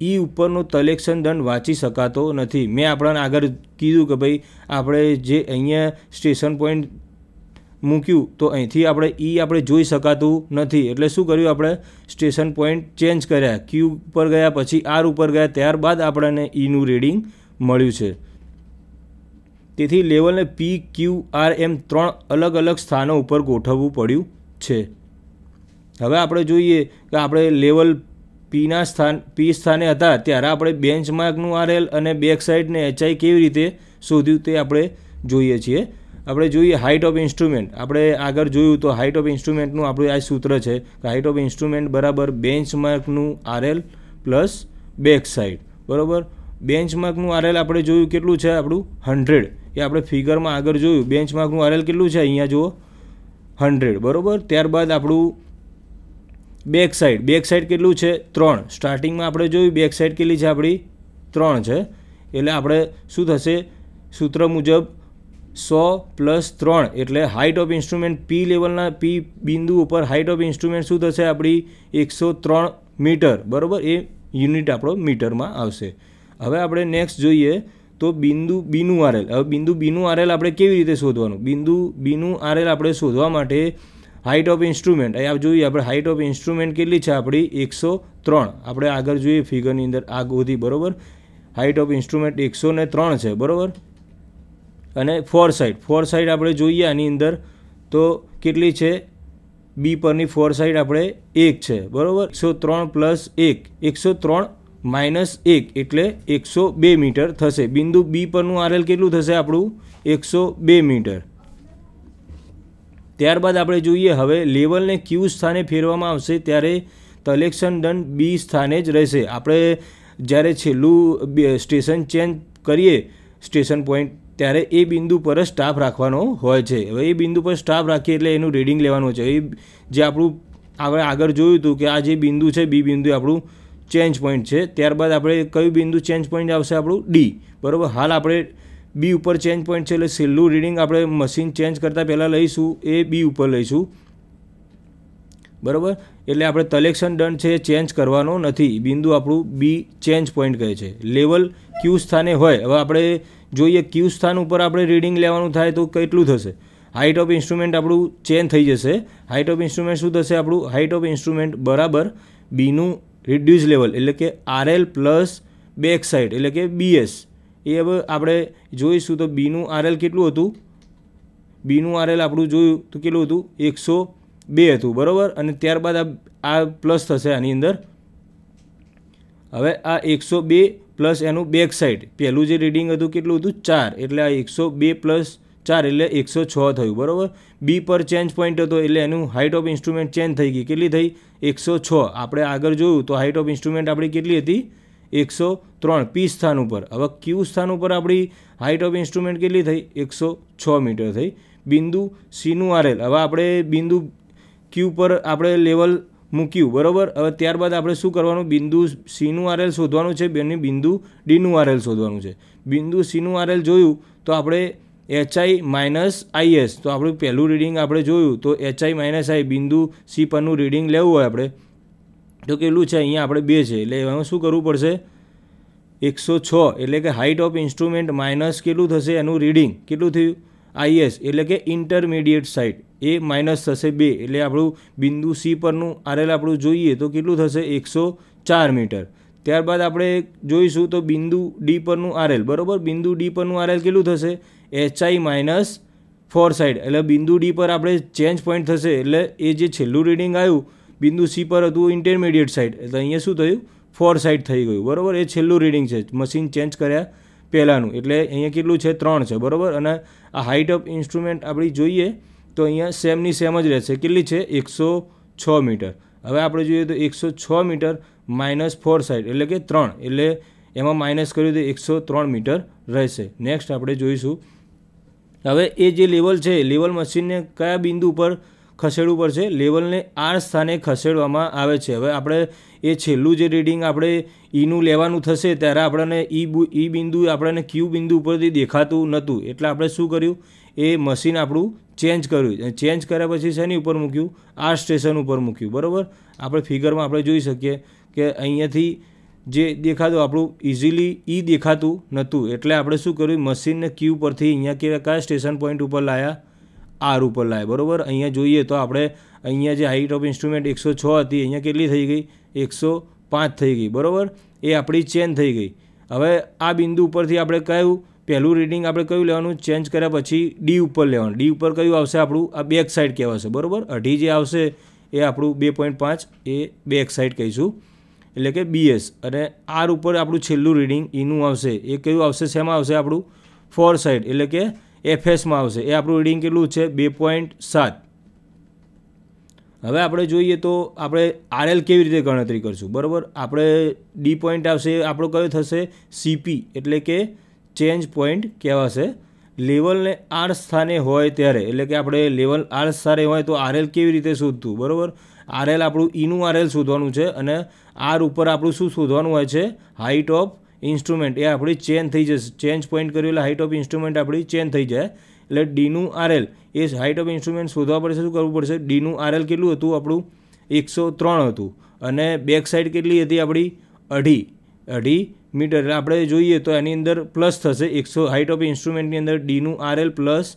ઈ ઉપરનો તલેક્શન દંડ વાંચી શકાતો નથી મેં આપણને આગળ કીધું કે ભાઈ આપણે જે અહીંયા સ્ટેશન પોઈન્ટ મૂક્યું તો અહીંથી આપણે ઈ e આપણે જોઈ શકાતું નથી એટલે શું કર્યું આપણે સ્ટેશન પોઈન્ટ ચેન્જ કર્યા ક્યુ ઉપર ગયા પછી આર ઉપર ગયા ત્યારબાદ આપણને ઈનું e રીડિંગ મળ્યું છે તેથી લેવલને પી ક્યુ આર એમ ત્રણ અલગ અલગ સ્થાનો ઉપર ગોઠવવું પડ્યું છે હવે આપણે જોઈએ કે આપણે લેવલ પીના સ્થાન પી સ્થાને હતા ત્યારે આપણે બેન્ચમાર્કનું આરએલ અને બેક સાઇડને એચઆઈ કેવી રીતે શોધ્યું તે આપણે જોઈએ છીએ આપણે જોઈએ હાઇટ ઓફ ઇન્સ્ટ્રુમેન્ટ આપણે આગળ જોયું તો હાઇટ ઓફ ઇન્સ્ટ્રુમેન્ટનું આપણું આ સૂત્ર છે કે હાઇટ ઓફ ઇન્સ્ટ્રુમેન્ટ બરાબર બેન્ચમાર્કનું આરએલ પ્લસ બેક સાઇડ બરાબર બેન્ચમાર્કનું આરએલ આપણે જોયું કેટલું છે આપણું હંડ્રેડ એ આપણે ફિગરમાં આગળ જોયું બેન્ચમાર્કનું આરએલ કેટલું છે અહીંયા જુઓ હંડ્રેડ બરાબર ત્યારબાદ આપણું બેક સાઇડ બેક સાઇડ કેટલું છે ત્રણ સ્ટાર્ટિંગમાં આપણે જોયું બેક સાઇડ કેટલી છે આપણી ત્રણ છે એટલે આપણે શું થશે સૂત્ર મુજબ સો પ્લસ ત્રણ એટલે હાઇટ ઓફ ઇન્સ્ટ્રુમેન્ટ પી લેવલના પી બિંદુ ઉપર હાઇટ ઓફ ઇન્સ્ટ્રુમેન્ટ શું થશે આપણી એકસો ત્રણ મીટર બરાબર એ યુનિટ આપણો મીટરમાં આવશે હવે આપણે નેક્સ્ટ જોઈએ તો બિંદુ બીનું આરેલ હવે બિંદુ બીનું આરેલ આપણે કેવી રીતે શોધવાનું બિંદુ બીનું આરેલ આપણે શોધવા માટે હાઇટ ઓફ ઇન્સ્ટ્રુમેન્ટ અહીંયા જોઈએ આપણે હાઇટ ઓફ ઇન્સ્ટ્રુમેન્ટ કેટલી છે આપણી એકસો ત્રણ આપણે આગળ જોઈએ ફિગરની અંદર આગોથી બરાબર હાઇટ ઓફ ઇન્સ્ટ્રુમેન્ટ એકસો ને ત્રણ છે બરાબર અને ફોર સાઈડ ફોર સાઈડ આપણે જોઈએ આની અંદર તો કેટલી છે બી પરની ફોર સાઈડ આપણે એક છે બરાબર એકસો ત્રણ પ્લસ એક એકસો ત્રણ માઇનસ એક એટલે એકસો બે મીટર થશે બિંદુ બી પરનું આરએલ કેટલું થશે આપણું એકસો બે મીટર ત્યારબાદ આપણે જોઈએ હવે લેવલને ક્યુ સ્થાને ફેરવામાં આવશે ત્યારે કલેક્શન દંડ બી સ્થાને જ રહેશે આપણે જ્યારે છેલ્લું સ્ટેશન ચેન્જ કરીએ સ્ટેશન પોઈન્ટ ત્યારે એ બિંદુ પર જ સ્ટાફ રાખવાનો હોય છે હવે એ બિંદુ પર સ્ટાફ રાખીએ એટલે એનું રીડિંગ લેવાનું છે એ જે આપણું આપણે આગળ જોયું હતું કે આ જે બિંદુ છે બી બિંદુ આપણું ચેન્જ પોઈન્ટ છે ત્યારબાદ આપણે કયું બિંદુ ચેન્જ પોઈન્ટ આવશે આપણું ડી બરાબર હાલ આપણે બી ઉપર ચેન્જ પોઈન્ટ છે એટલે છેલ્લું રીડિંગ આપણે મશીન ચેન્જ કરતાં પહેલાં લઈશું એ બી ઉપર લઈશું બરાબર એટલે આપણે કલેક્શન દંડ છે ચેન્જ કરવાનો નથી બિંદુ આપણું બી ચેન્જ પોઈન્ટ કહે છે લેવલ ક્યુ સ્થાને હોય હવે આપણે જોઈએ ક્યુ સ્થાન ઉપર આપણે રીડિંગ લેવાનું થાય તો કેટલું થશે હાઇટ ઓફ ઇન્સ્ટ્રુમેન્ટ આપણું ચેન્જ થઈ જશે હાઇટ ઓફ ઇન્સ્ટ્રુમેન્ટ શું થશે આપણું હાઇટ ઓફ ઇન્સ્ટ્રુમેન્ટ બરાબર બીનું રિડ્યુસ લેવલ એટલે કે આરએલ પ્લસ બેક સાઈડ એટલે કે બીએસ એ હવે આપણે જોઈશું તો બીનું આરએલ કેટલું હતું બીનું આરએલ આપણું જોયું તો કેટલું હતું એકસો બે હતું બરાબર અને ત્યારબાદ આ પ્લસ થશે આની અંદર હવે આ એકસો બે પ્લસ એનું બેક સાઇડ પહેલું જે રીડિંગ હતું કેટલું હતું ચાર એટલે આ એકસો બે પ્લસ ચાર એટલે એકસો છ થયું બરાબર બી પર ચેન્જ પોઈન્ટ હતો એટલે એનું હાઇટ ઓફ ઇન્સ્ટ્રુમેન્ટ ચેન્જ થઈ ગઈ કેટલી થઈ એકસો છ આપણે આગળ જોયું તો હાઇટ ઓફ ઇન્સ્ટ્રુમેન્ટ આપણી કેટલી હતી એકસો ત્રણ પી સ્થાન ઉપર હવે ક્યુ સ્થાન ઉપર આપણી હાઇટ ઓફ ઇન્સ્ટ્રુમેન્ટ કેટલી થઈ એકસો છ મીટર થઈ બિંદુ સીનું આરએલ હવે આપણે બિંદુ ક્યુ પર આપણે લેવલ મૂક્યું બરાબર હવે ત્યારબાદ આપણે શું કરવાનું બિંદુ સીનું આરએલ શોધવાનું છે બેની બિંદુ ડીનું આરએલ શોધવાનું છે બિંદુ સીનું આરએલ જોયું તો આપણે એચઆઈ માઇનસ આઈએસ તો આપણું પહેલું રીડિંગ આપણે જોયું તો એચઆઈ માઇનસ આઈ બિંદુ સી પરનું રીડિંગ લેવું હોય આપણે તો કેટલું છે અહીંયા આપણે બે છે એટલે એમાં શું કરવું પડશે એકસો છ એટલે કે હાઇટ ઓફ ઇન્સ્ટ્રુમેન્ટ માઇનસ કેટલું થશે એનું રીડિંગ કેટલું થયું આઈએસ એટલે કે ઇન્ટરમીડિયેટ સાઇટ એ માઇનસ થશે બે એટલે આપણું બિંદુ સી પરનું આરએલ આપણું જોઈએ તો કેટલું થશે એકસો ચાર મીટર ત્યારબાદ આપણે જોઈશું તો બિંદુ ડી પરનું આરએલ બરાબર બિંદુ ડી પરનું આરએલ કેટલું થશે એચઆઈ માઇનસ ફોર સાઇડ એટલે બિંદુ ડી પર આપણે ચેન્જ પોઈન્ટ થશે એટલે એ જે છેલ્લું રીડિંગ આવ્યું બિંદુ સી પર હતું ઇન્ટરમીડિયેટ સાઇડ એટલે અહીંયા શું થયું ફોર સાઇડ થઈ ગયું બરાબર એ છેલ્લું રીડિંગ છે મશીન ચેન્જ કર્યા પહેલાંનું એટલે અહીંયા કેટલું છે ત્રણ છે બરાબર અને આ હાઇટ ઓફ ઇન્સ્ટ્રુમેન્ટ આપણી જોઈએ તો અહીંયા સેમની સેમ જ રહેશે કેટલી છે એકસો છ મીટર હવે આપણે જોઈએ તો એકસો છ મીટર માઇનસ ફોર સાઈડ એટલે કે ત્રણ એટલે એમાં માઇનસ કર્યું તો એકસો ત્રણ મીટર રહેશે નેક્સ્ટ આપણે જોઈશું હવે એ જે લેવલ છે લેવલ મશીનને કયા બિંદુ પર ખસેડવું પડશે લેવલને આ સ્થાને ખસેડવામાં આવે છે હવે આપણે એ છેલ્લું જે રીડિંગ આપણે ઈનું લેવાનું થશે ત્યારે આપણને ઈ ઈ બિંદુ આપણને ક્યુ બિંદુ ઉપરથી દેખાતું નહોતું એટલે આપણે શું કર્યું એ મશીન આપણું ચેન્જ કર્યું ચેન્જ કર્યા પછી શેની ઉપર મૂક્યું આ સ્ટેશન ઉપર મૂક્યું બરાબર આપણે ફિગરમાં આપણે જોઈ શકીએ કે અહીંયાથી જે દેખાતું આપણું ઇઝીલી ઈ દેખાતું નહોતું એટલે આપણે શું કર્યું મશીનને ક્યુ પરથી અહીંયા કે કયા સ્ટેશન પોઈન્ટ ઉપર લાયા આર ઉપર લાય બરાબર અહીંયા જોઈએ તો આપણે અહીંયા જે હાઇટ ઓફ ઇન્સ્ટ્રુમેન્ટ એકસો છ હતી અહીંયા કેટલી થઈ ગઈ એકસો પાંચ થઈ ગઈ બરાબર એ આપણી ચેન્જ થઈ ગઈ હવે આ બિંદુ ઉપરથી આપણે કહ્યું પહેલું રીડિંગ આપણે કયું લેવાનું ચેન્જ કર્યા પછી ડી ઉપર લેવાનું ડી ઉપર કયું આવશે આપણું આ બેક સાઇડ કહેવાશે બરાબર અઢી જે આવશે એ આપણું બે પોઈન્ટ પાંચ એ બેક સાઇડ કહીશું એટલે કે બીએસ અને આર ઉપર આપણું છેલ્લું રીડિંગ ઈનું આવશે એ કયું આવશે શેમાં આવશે આપણું ફોર સાઇડ એટલે કે એફએસમાં આવશે એ આપણું રીડિંગ કેટલું છે બે પોઈન્ટ સાત હવે આપણે જોઈએ તો આપણે આરએલ કેવી રીતે ગણતરી કરશું બરાબર આપણે ડી પોઈન્ટ આવશે આપણો કયો થશે સીપી એટલે કે ચેન્જ પોઈન્ટ કહેવાશે લેવલને આર સ્થાને હોય ત્યારે એટલે કે આપણે લેવલ આર સ્થાને હોય તો આરએલ કેવી રીતે શોધતું બરાબર આરએલ આપણું ઈનું e આરએલ શોધવાનું છે અને આર ઉપર આપણું શું શોધવાનું હોય છે હાઇટ ઓફ ઇન્સ્ટ્રુમેન્ટ એ આપણી ચેન્જ થઈ જશે ચેન્જ પોઈન્ટ કર્યું એટલે હાઇટ ઓફ ઇન્સ્ટ્રુમેન્ટ આપણી ચેન્જ થઈ જાય એટલે ડીનું આરએલ એ હાઇટ ઓફ ઇન્સ્ટ્રુમેન્ટ શોધવા પડશે શું કરવું પડશે ડીનું આરએલ કેટલું હતું આપણું એકસો ત્રણ હતું અને બેક સાઇડ કેટલી હતી આપણી અઢી અઢી મીટર એટલે આપણે જોઈએ તો એની અંદર પ્લસ થશે એકસો હાઇટ ઓફ ઇન્સ્ટ્રુમેન્ટની અંદર ડીનું આરએલ પ્લસ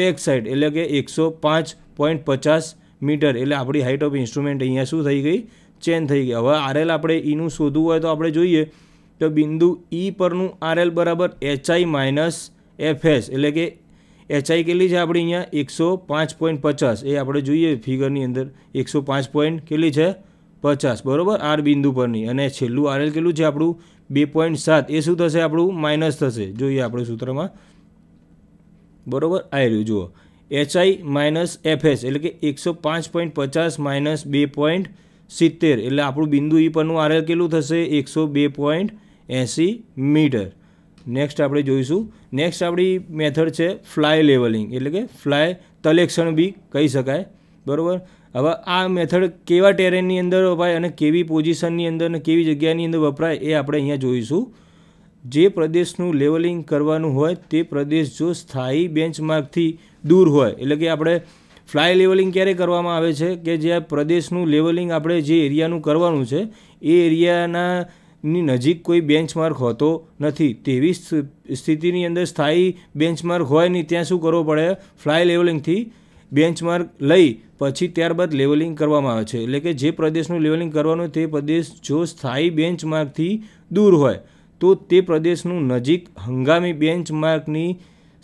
બેક સાઇડ એટલે કે એકસો પાંચ પોઈન્ટ પચાસ મીટર એટલે આપણી હાઇટ ઓફ ઇન્સ્ટ્રુમેન્ટ અહીંયા શું થઈ ગઈ ચેન્જ થઈ ગઈ હવે આરએલ આપણે ઈનું e શોધવું હોય તો આપણે જોઈએ તો બિંદુ ઈ e પરનું આરએલ બરાબર એચઆઈ માઇનસ એફએસ એટલે કે એચઆઈ કેટલી છે આપણી અહીંયા એકસો પાંચ પોઈન્ટ પચાસ એ આપણે જોઈએ ફિગરની અંદર એકસો પાંચ પોઈન્ટ કેટલી છે પચાસ બરાબર આર બિંદુ પરની અને છેલ્લું આરએલ કેટલું છે આપણું બે પોઈન્ટ સાત એ શું થશે આપણું માઇનસ થશે જોઈએ આપણે સૂત્રમાં બરાબર આવી રહ્યું જુઓ એચઆઈ માઇનસ એફએસ એટલે કે એકસો પાંચ પોઈન્ટ પચાસ માઇનસ બે પોઈન્ટ સિત્તેર એટલે આપણું બિંદુ ઈ પરનું આરએલ કેટલું થશે એકસો બે પોઈન્ટ એંસી મીટર નેક્સ્ટ આપણે જોઈશું નેક્સ્ટ આપણી મેથડ છે ફ્લાય લેવલિંગ એટલે કે ફ્લાય તલેક્ષણ બી કહી શકાય બરાબર હવે આ મેથડ કેવા ટેરેનની અંદર વપરાય અને કેવી પોઝિશનની અંદર અને કેવી જગ્યાની અંદર વપરાય એ આપણે અહીંયા જોઈશું જે પ્રદેશનું લેવલિંગ કરવાનું હોય તે પ્રદેશ જો સ્થાયી બેન્ચમાર્કથી દૂર હોય એટલે કે આપણે ફ્લાય લેવલિંગ ક્યારે કરવામાં આવે છે કે જે પ્રદેશનું લેવલિંગ આપણે જે એરિયાનું કરવાનું છે એ એરિયાના ની નજીક કોઈ બેન્ચમાર્ક હોતો નથી તેવી સ્થિતિની અંદર સ્થાયી બેન્ચમાર્ક હોય નહીં ત્યાં શું કરવો પડે ફ્લાય લેવલિંગથી બેન્ચમાર્ક લઈ પછી ત્યારબાદ લેવલિંગ કરવામાં આવે છે એટલે કે જે પ્રદેશનું લેવલિંગ કરવાનું તે પ્રદેશ જો સ્થાયી બેન્ચમાર્કથી દૂર હોય તો તે પ્રદેશનું નજીક હંગામી બેન્ચમાર્કની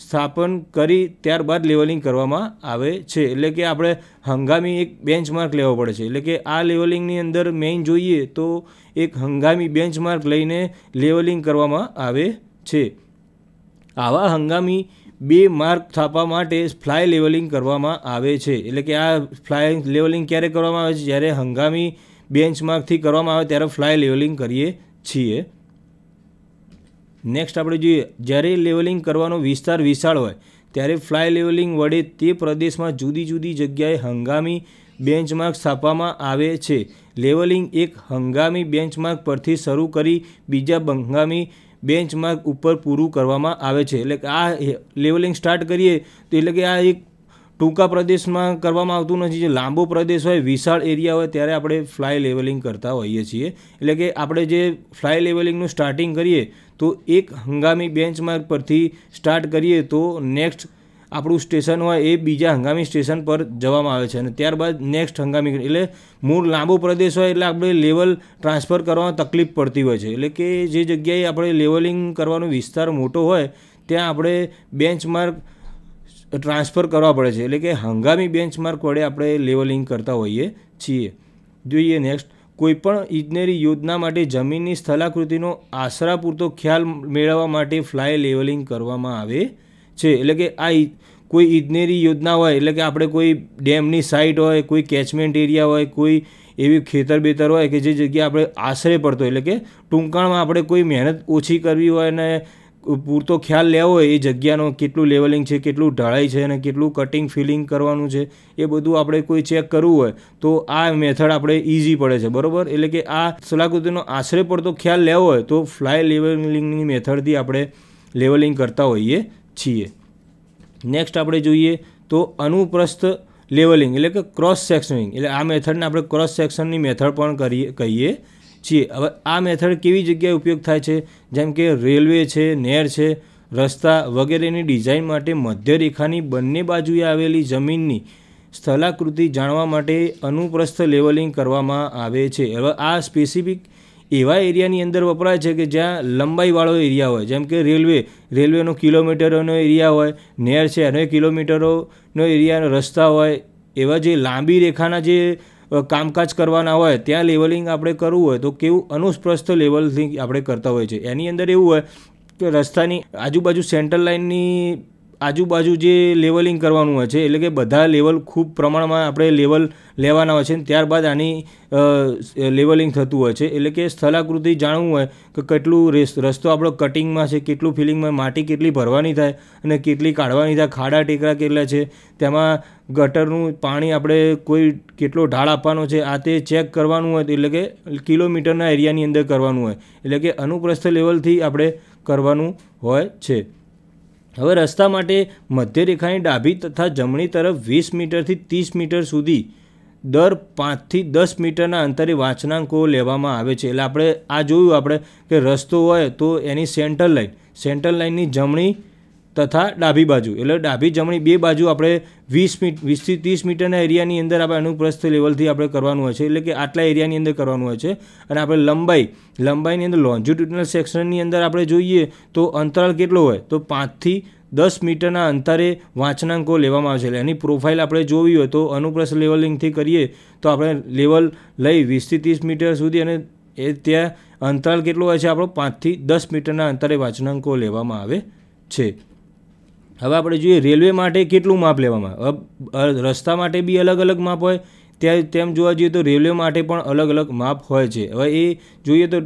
સ્થાપન કરી ત્યારબાદ લેવલિંગ કરવામાં આવે છે એટલે કે આપણે હંગામી એક બેન્ચમાર્ક લેવો પડે છે એટલે કે આ લેવલિંગની અંદર મેઇન જોઈએ તો એક હંગામી બેન્ચમાર્ક લઈને લેવલિંગ કરવામાં આવે છે આવા હંગામી બે માર્ક થાપવા માટે ફ્લાય લેવલિંગ કરવામાં આવે છે એટલે કે આ ફ્લાય લેવલિંગ ક્યારે કરવામાં આવે છે જ્યારે હંગામી બેન્ચમાર્કથી કરવામાં આવે ત્યારે ફ્લાય લેવલિંગ કરીએ છીએ નેક્સ્ટ આપણે જોઈએ જ્યારે લેવલિંગ કરવાનો વિસ્તાર વિશાળ હોય ત્યારે ફ્લાય લેવલિંગ વડે તે પ્રદેશમાં જુદી જુદી જગ્યાએ હંગામી બેન્ચમાર્ક સ્થાપવામાં આવે છે લેવલિંગ એક હંગામી બેન્ચમાર્ક પરથી શરૂ કરી બીજા હંગામી બેન્ચમાર્ક ઉપર પૂરું કરવામાં આવે છે એટલે કે આ લેવલિંગ સ્ટાર્ટ કરીએ તો એટલે કે આ એક ટૂંકા પ્રદેશમાં કરવામાં આવતું નથી જે લાંબો પ્રદેશ હોય વિશાળ એરિયા હોય ત્યારે આપણે ફ્લાય લેવલિંગ કરતા હોઈએ છીએ એટલે કે આપણે જે ફ્લાય લેવલિંગનું સ્ટાર્ટિંગ કરીએ તો એક હંગામી બેન્ચમાર્ક પરથી સ્ટાર્ટ કરીએ તો નેક્સ્ટ આપણું સ્ટેશન હોય એ બીજા હંગામી સ્ટેશન પર જવામાં આવે છે અને ત્યારબાદ નેક્સ્ટ હંગામી એટલે મૂળ લાંબો પ્રદેશ હોય એટલે આપણે લેવલ ટ્રાન્સફર કરવામાં તકલીફ પડતી હોય છે એટલે કે જે જગ્યાએ આપણે લેવલિંગ કરવાનો વિસ્તાર મોટો હોય ત્યાં આપણે બેન્ચમાર્ક ટ્રાન્સફર કરવા પડે છે એટલે કે હંગામી બેન્ચમાર્ક વડે આપણે લેવલિંગ કરતા હોઈએ છીએ જોઈએ નેક્સ્ટ કોઈપણ ઇજનેરી યોજના માટે જમીનની સ્થલાકૃતિનો આશરા પૂરતો ખ્યાલ મેળવવા માટે ફ્લાય લેવલિંગ કરવામાં આવે છે એટલે કે આ કોઈ ઇજનેરી યોજના હોય એટલે કે આપણે કોઈ ડેમની સાઇટ હોય કોઈ કેચમેન્ટ એરિયા હોય કોઈ એવી ખેતર બેતર હોય કે જે જગ્યા આપણે આશરે પડતો એટલે કે ટૂંકાણમાં આપણે કોઈ મહેનત ઓછી કરવી હોય અને પૂરતો ખ્યાલ લેવો હોય એ જગ્યાનો કેટલું લેવલિંગ છે કેટલું ઢળાઈ છે અને કેટલું કટિંગ ફિલિંગ કરવાનું છે એ બધું આપણે કોઈ ચેક કરવું હોય તો આ મેથડ આપણે ઇઝી પડે છે બરાબર એટલે કે આ સલાકૃતિનો આશરે પડતો ખ્યાલ લેવો હોય તો ફ્લાય લેવલિંગની મેથડથી આપણે લેવલિંગ કરતા હોઈએ છીએ નેક્સ્ટ આપણે જોઈએ તો અનુપ્રસ્થ લેવલિંગ એટલે કે ક્રોસ સેક્શનિંગ એટલે આ મેથડને આપણે ક્રોસ સેક્શનની મેથડ પણ કરીએ કહીએ છીએ હવે આ મેથડ કેવી જગ્યાએ ઉપયોગ થાય છે જેમ કે રેલવે છે નહેર છે રસ્તા વગેરેની ડિઝાઇન માટે મધ્યરેખાની બંને બાજુએ આવેલી જમીનની સ્થલાકૃતિ જાણવા માટે અનુપ્રસ્થ લેવલિંગ કરવામાં આવે છે હવે આ સ્પેસિફિક એવા એરિયાની અંદર વપરાય છે કે જ્યાં લંબાઈવાળો એરિયા હોય જેમ કે રેલવે રેલવેનો કિલોમીટરોનો એરિયા હોય નેર છે એનો કિલોમીટરોનો એરિયાનો રસ્તા હોય એવા જે લાંબી રેખાના જે કામકાજ કરવાના હોય ત્યાં લેવલિંગ આપણે કરવું હોય તો કેવું અનુસ્પૃષ્ટ લેવલથી આપણે કરતા હોય છે એની અંદર એવું હોય કે રસ્તાની આજુબાજુ સેન્ટર લાઇનની આજુબાજુ જે લેવલિંગ કરવાનું હોય છે એટલે કે બધા લેવલ ખૂબ પ્રમાણમાં આપણે લેવલ લેવાના હોય છે ત્યારબાદ આની લેવલિંગ થતું હોય છે એટલે કે સ્થલાકૃતિ જાણવું હોય કે કેટલું રસ્તો આપણો કટિંગમાં છે કેટલું ફિલિંગમાં માટી કેટલી ભરવાની થાય અને કેટલી કાઢવાની થાય ખાડા ટેકરા કેટલા છે તેમાં ગટરનું પાણી આપણે કોઈ કેટલો ઢાળ આપવાનો છે આ તે ચેક કરવાનું હોય એટલે કે કિલોમીટરના એરિયાની અંદર કરવાનું હોય એટલે કે અનુપ્રસ્થ લેવલથી આપણે કરવાનું હોય છે હવે રસ્તા માટે મધ્યરેખાની ડાબી તથા જમણી તરફ વીસ મીટરથી ત્રીસ મીટર સુધી દર પાંચથી દસ મીટરના અંતરે વાંચનાંકો લેવામાં આવે છે એટલે આપણે આ જોયું આપણે કે રસ્તો હોય તો એની સેન્ટર લાઇન સેન્ટર લાઇનની જમણી તથા ડાબી બાજુ એટલે ડાબી જમણી બે બાજુ આપણે વીસ મીટ વીસથી ત્રીસ મીટરના એરિયાની અંદર આપણે અનુપ્રસ્થ લેવલથી આપણે કરવાનું હોય છે એટલે કે આટલા એરિયાની અંદર કરવાનું હોય છે અને આપણે લંબાઈ લંબાઈની અંદર લોન્જિટ્યુડનલ સેક્શનની અંદર આપણે જોઈએ તો અંતરાળ કેટલો હોય તો પાંચથી દસ મીટરના અંતરે વાંચનાંકો લેવામાં આવે છે એની પ્રોફાઇલ આપણે જોવી હોય તો અનુપ્રસ્થ લેવલિંગથી કરીએ તો આપણે લેવલ લઈ વીસથી ત્રીસ મીટર સુધી અને એ ત્યાં અંતરાલ કેટલો હોય છે આપણો પાંચથી દસ મીટરના અંતરે વાંચનાંકો લેવામાં આવે છે હવે આપણે જોઈએ રેલવે માટે કેટલું માપ લેવામાં હવે રસ્તા માટે બી અલગ અલગ માપ હોય ત્યાં તેમ જોવા જઈએ તો રેલવે માટે પણ અલગ અલગ માપ હોય છે હવે એ જોઈએ તો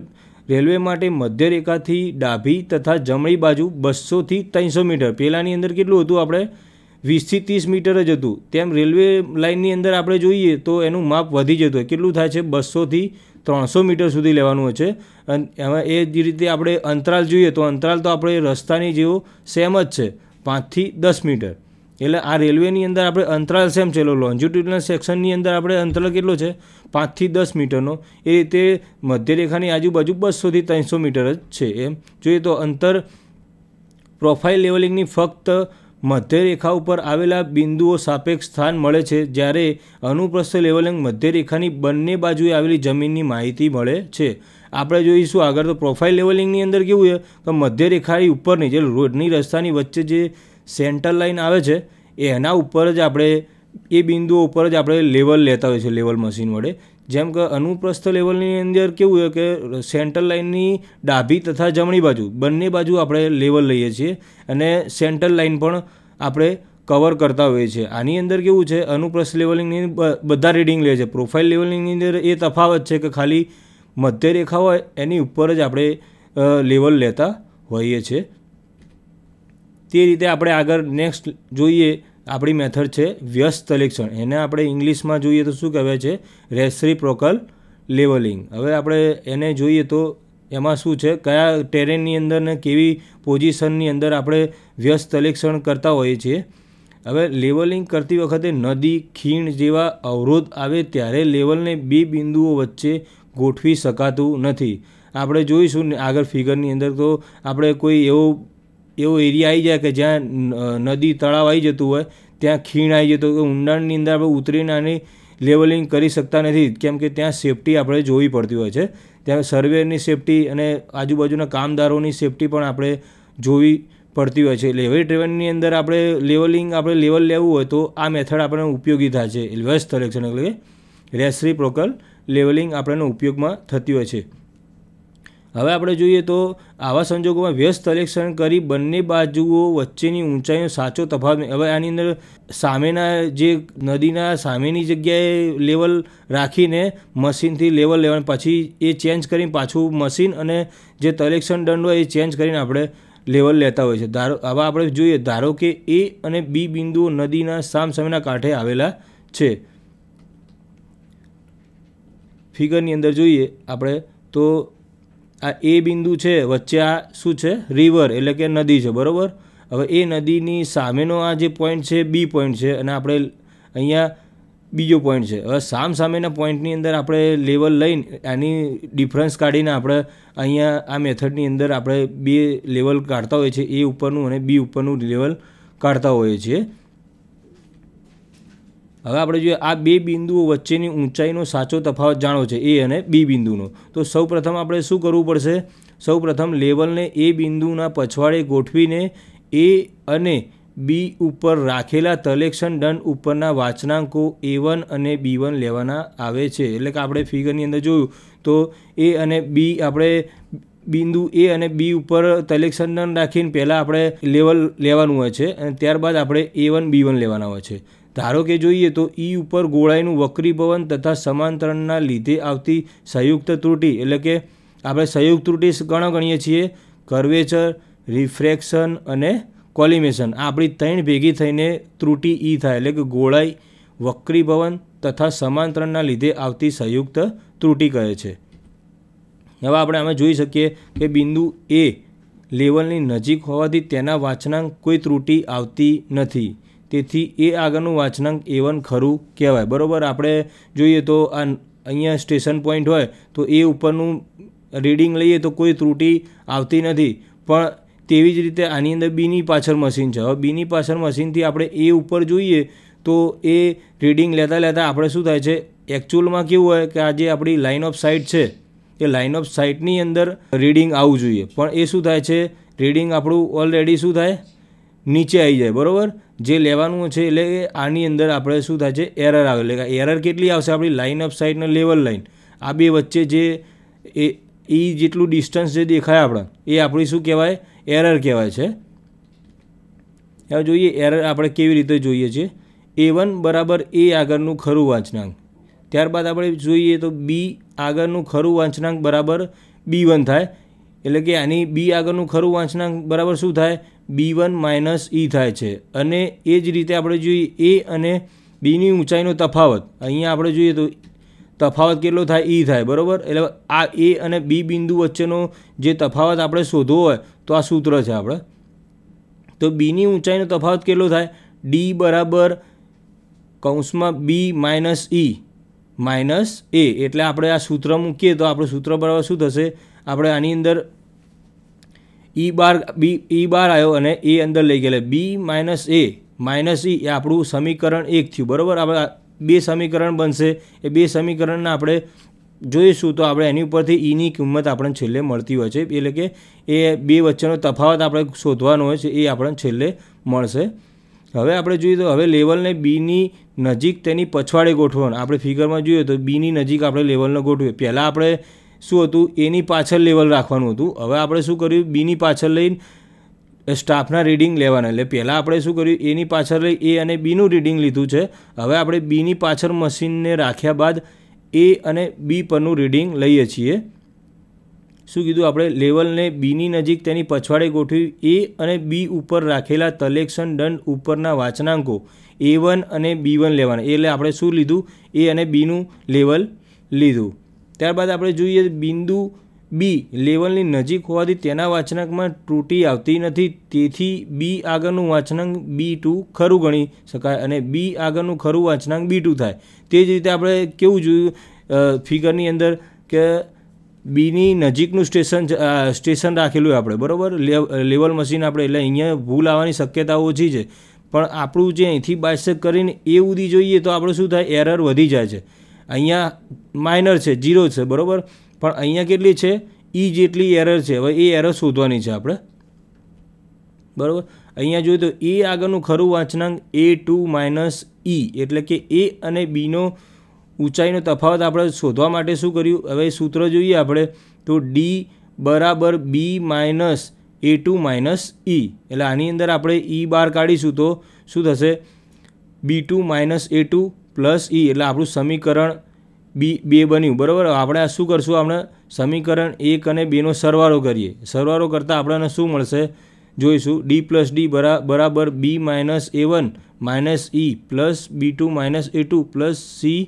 રેલવે માટે મધ્ય રેખાથી ડાભી તથા જમણી બાજુ બસોથી ત્રણસો મીટર પહેલાંની અંદર કેટલું હતું આપણે વીસથી ત્રીસ મીટર જ હતું તેમ રેલવે લાઇનની અંદર આપણે જોઈએ તો એનું માપ વધી જતું હોય કેટલું થાય છે બસોથી ત્રણસો મીટર સુધી લેવાનું હોય છે અને એમાં એ જ રીતે આપણે અંતરાલ જોઈએ તો અંતરાલ તો આપણે રસ્તાની જેવો સેમ જ છે પાંચથી દસ મીટર એટલે આ રેલવેની અંદર આપણે અંતરાલ સેમ છે લોન્જિટ્યુડનલ સેક્શનની અંદર આપણે અંતરાલ કેટલો છે પાંચથી દસ મીટરનો એ રીતે મધ્યરેખાની આજુબાજુ બસોથી ત્રણસો મીટર જ છે એમ જોઈએ તો અંતર પ્રોફાઇલ લેવલિંગની ફક્ત મધ્યરેખા ઉપર આવેલા બિંદુઓ સાપેક્ષ સ્થાન મળે છે જ્યારે અનુપ્રસ્થ લેવલિંગ મધ્યરેખાની બંને બાજુએ આવેલી જમીનની માહિતી મળે છે આપણે જોઈશું આગળ તો પ્રોફાઇલ લેવલિંગની અંદર કેવું છે કે મધ્યરેખાની ઉપરની જે રોડની રસ્તાની વચ્ચે જે સેન્ટર લાઇન આવે છે એના ઉપર જ આપણે એ બિંદુઓ ઉપર જ આપણે લેવલ લેતા હોઈએ છીએ લેવલ મશીન વડે જેમ કે અનુપ્રસ્થ લેવલની અંદર કેવું હોય કે સેન્ટર લાઇનની ડાભી તથા જમણી બાજુ બંને બાજુ આપણે લેવલ લઈએ છીએ અને સેન્ટર લાઇન પણ આપણે કવર કરતા હોઈએ છીએ આની અંદર કેવું છે અનુપ્રસ્થ લેવલિંગની બધા રીડિંગ લે છે પ્રોફાઇલ લેવલિંગની અંદર એ તફાવત છે કે ખાલી મધ્ય રેખા હોય એની ઉપર જ આપણે લેવલ લેતા હોઈએ છીએ તે રીતે આપણે આગળ નેક્સ્ટ જોઈએ આપણી મેથડ છે વ્યસ્ત તલેક્ષણ એને આપણે ઇંગ્લિશમાં જોઈએ તો શું કહેવાય છે પ્રોકલ લેવલિંગ હવે આપણે એને જોઈએ તો એમાં શું છે કયા ટેરેનની અંદર ને કેવી પોઝિશનની અંદર આપણે વ્યસ્ત તલેક્ષણ કરતા હોઈએ છીએ હવે લેવલિંગ કરતી વખતે નદી ખીણ જેવા અવરોધ આવે ત્યારે લેવલને બે બિંદુઓ વચ્ચે ગોઠવી શકાતું નથી આપણે જોઈશું ને આગળ ફિગરની અંદર તો આપણે કોઈ એવો એવો એરિયા આવી જાય કે જ્યાં નદી તળાવ આવી જતું હોય ત્યાં ખીણ આવી જતું કે ઊંડાણની અંદર આપણે ઉતરીને આની લેવલિંગ કરી શકતા નથી કેમ કે ત્યાં સેફટી આપણે જોવી પડતી હોય છે ત્યાં સર્વેની સેફટી અને આજુબાજુના કામદારોની સેફટી પણ આપણે જોવી પડતી હોય છે લેવલ ટ્રેવનની અંદર આપણે લેવલિંગ આપણે લેવલ લેવું હોય તો આ મેથડ આપણે ઉપયોગી થાય છે વેસ્ટ સલેક્શન એટલે કે રેસરી પ્રોકલ લેવલિંગ આપણને ઉપયોગમાં થતી હોય છે હવે આપણે જોઈએ તો આવા સંજોગોમાં વ્યસ્ત સલેક્શન કરી બંને બાજુઓ વચ્ચેની ઊંચાઈનો સાચો તફાવત હવે આની અંદર સામેના જે નદીના સામેની જગ્યાએ લેવલ રાખીને મશીનથી લેવલ લેવાનું પછી એ ચેન્જ કરીને પાછું મશીન અને જે તલેક્શન દંડ હોય એ ચેન્જ કરીને આપણે લેવલ લેતા હોય છે ધારો હવે આપણે જોઈએ ધારો કે એ અને બી બિંદુઓ નદીના સામસામેના કાંઠે આવેલા છે ફિગરની અંદર જોઈએ આપણે તો આ એ બિંદુ છે વચ્ચે આ શું છે રિવર એટલે કે નદી છે બરાબર હવે એ નદીની સામેનો આ જે પોઈન્ટ છે બી પોઈન્ટ છે અને આપણે અહીંયા બીજો પોઈન્ટ છે હવે સામ સામેના પોઈન્ટની અંદર આપણે લેવલ લઈને આની ડિફરન્સ કાઢીને આપણે અહીંયા આ મેથડની અંદર આપણે બે લેવલ કાઢતા હોઈએ છીએ એ ઉપરનું અને બી ઉપરનું લેવલ કાઢતા હોઈએ છીએ હવે આપણે જોઈએ આ બે બિંદુઓ વચ્ચેની ઊંચાઈનો સાચો તફાવત જાણો છે એ અને બી બિંદુનો તો સૌપ્રથમ આપણે શું કરવું પડશે સૌપ્રથમ લેવલને એ બિંદુના પછવાડે ગોઠવીને એ અને બી ઉપર રાખેલા તલેક્શન દંડ ઉપરના વાંચનાંકો એ વન અને બી વન લેવાના આવે છે એટલે કે આપણે ફિગરની અંદર જોયું તો એ અને બી આપણે બિંદુ એ અને બી ઉપર તલેક્શન દંડ રાખીને પહેલાં આપણે લેવલ લેવાનું હોય છે અને ત્યારબાદ આપણે એ વન બી વન લેવાના હોય છે ધારો કે જોઈએ તો ઈ ઉપર ગોળાઈનું વક્રીભવન તથા સમાંતરણના લીધે આવતી સંયુક્ત ત્રુટિ એટલે કે આપણે સંયુક્ત ત્રુટિ ગણ ગણીએ છીએ કર્વેચર રિફ્રેક્શન અને કોલિમેશન આ આપણી ત્રણ ભેગી થઈને ત્રુટિ ઈ થાય એટલે કે ગોળાઈ વક્રીભવન તથા સમાંતરણના લીધે આવતી સંયુક્ત ત્રુટિ કહે છે હવે આપણે આમાં જોઈ શકીએ કે બિંદુ એ લેવલની નજીક હોવાથી તેના વાંચનાંક કોઈ ત્રુટિ આવતી નથી તેથી એ આગળનું વાંચનાંક એ વન ખરું કહેવાય બરાબર આપણે જોઈએ તો આ અહીંયા સ્ટેશન પોઈન્ટ હોય તો એ ઉપરનું રીડિંગ લઈએ તો કોઈ ત્રુટી આવતી નથી પણ તેવી જ રીતે આની અંદર બીની પાછળ મશીન છે હવે બીની પાછળ મશીનથી આપણે એ ઉપર જોઈએ તો એ રીડિંગ લેતા લેતા આપણે શું થાય છે એકચ્યુઅલમાં કેવું હોય કે આ જે આપણી લાઇન ઓફ સાઇટ છે એ લાઇન ઓફ સાઇટની અંદર રીડિંગ આવવું જોઈએ પણ એ શું થાય છે રીડિંગ આપણું ઓલરેડી શું થાય નીચે આવી જાય બરાબર જે લેવાનું છે એટલે આની અંદર આપણે શું થાય છે એરર આવે એટલે એરર કેટલી આવશે આપણી લાઇન અપ સાઇડને લેવલ લાઇન આ બે વચ્ચે જે એ એ જેટલું ડિસ્ટન્સ જે દેખાય આપણે એ આપણી શું કહેવાય એરર કહેવાય છે હવે જોઈએ એરર આપણે કેવી રીતે જોઈએ છીએ એ વન બરાબર એ આગળનું ખરું વાંચનાંક ત્યારબાદ આપણે જોઈએ તો બી આગળનું ખરું વાંચનાંક બરાબર બી વન થાય એટલે કે આની બી આગળનું ખરું વાંચનાંક બરાબર શું થાય બી વન માઇનસ ઈ થાય છે અને એ જ રીતે આપણે જોઈએ એ અને બીની ઊંચાઈનો તફાવત અહીંયા આપણે જોઈએ તો તફાવત કેટલો થાય ઈ થાય બરાબર એટલે આ એ અને બી બિંદુ વચ્ચેનો જે તફાવત આપણે શોધવો હોય તો આ સૂત્ર છે આપણે તો બીની ઊંચાઈનો તફાવત કેટલો થાય ડી બરાબર કૌંસમાં બી માઇનસ ઈ માઇનસ એ એટલે આપણે આ સૂત્ર મૂકીએ તો આપણું સૂત્ર બરાબર શું થશે આપણે આની અંદર ઈ બાર બી ઈ બાર આવ્યો અને એ અંદર લઈ ગયેલા બી માઇનસ એ માઇનસ ઈ એ આપણું સમીકરણ એક થયું બરાબર આપણે બે સમીકરણ બનશે એ બે સમીકરણને આપણે જોઈશું તો આપણે એની ઉપરથી ઈની કિંમત આપણને છેલ્લે મળતી હોય છે એટલે કે એ બે વચ્ચેનો તફાવત આપણે શોધવાનો હોય છે એ આપણને છેલ્લે મળશે હવે આપણે જોઈએ તો હવે લેવલને બીની નજીક તેની પછવાડે ગોઠવવાનું આપણે ફિગરમાં જોઈએ તો બીની નજીક આપણે લેવલને ગોઠવીએ પહેલાં આપણે શું હતું એની પાછળ લેવલ રાખવાનું હતું હવે આપણે શું કર્યું બીની પાછળ લઈને સ્ટાફના રીડિંગ લેવાના એટલે પહેલાં આપણે શું કર્યું એની પાછળ લઈ એ અને બીનું રીડિંગ લીધું છે હવે આપણે બીની પાછળ મશીનને રાખ્યા બાદ એ અને બી પરનું રીડિંગ લઈએ છીએ શું કીધું આપણે લેવલને બીની નજીક તેની પછવાડે ગોઠવી એ અને બી ઉપર રાખેલા તલેક્શન દંડ ઉપરના વાંચનાંકો એ વન અને બી વન લેવાના એટલે આપણે શું લીધું એ અને બીનું લેવલ લીધું ત્યારબાદ આપણે જોઈએ બિંદુ બી લેવલની નજીક હોવાથી તેના વાંચનાંકમાં ત્રુટિ આવતી નથી તેથી બી આગળનું વાંચનાંક બી ટુ ખરું ગણી શકાય અને બી આગળનું ખરું વાંચનાંક બી ટુ થાય તે જ રીતે આપણે કેવું જોયું ફિગરની અંદર કે બીની નજીકનું સ્ટેશન સ્ટેશન રાખેલું આપણે બરાબર લેવલ મશીન આપણે એટલે અહીંયા ભૂલ આવવાની શક્યતાઓ ઓછી છે પણ આપણું જે અહીંથી બાયસેક કરીને એ ઉદી જોઈએ તો આપણે શું થાય એરર વધી જાય છે અહીંયા માઇનર છે ઝીરો છે બરાબર પણ અહીંયા કેટલી છે ઈ e જેટલી એરર છે હવે એ એરર શોધવાની છે આપણે બરાબર અહીંયા જોઈએ તો એ e આગળનું ખરું વાંચનાંક એ ટુ માઇનસ ઈ એટલે કે એ અને બીનો ઊંચાઈનો તફાવત આપણે શોધવા માટે શું કર્યું હવે સૂત્ર જોઈએ આપણે તો ડી બરાબર B minus A two minus E એટલે આની અંદર આપણે ઈ e બાર કાઢીશું તો શું થશે B two minus A two plus E એટલે આપણું સમીકરણ બી બે બન્યું બરાબર આપણે આ શું કરશું આપણે સમીકરણ એક અને બેનો સરવાળો કરીએ સરવાળો કરતાં આપણને શું મળશે જોઈશું ડી પ્લસ ડી બરાબર B minus A one minus E plus B two minus A two plus C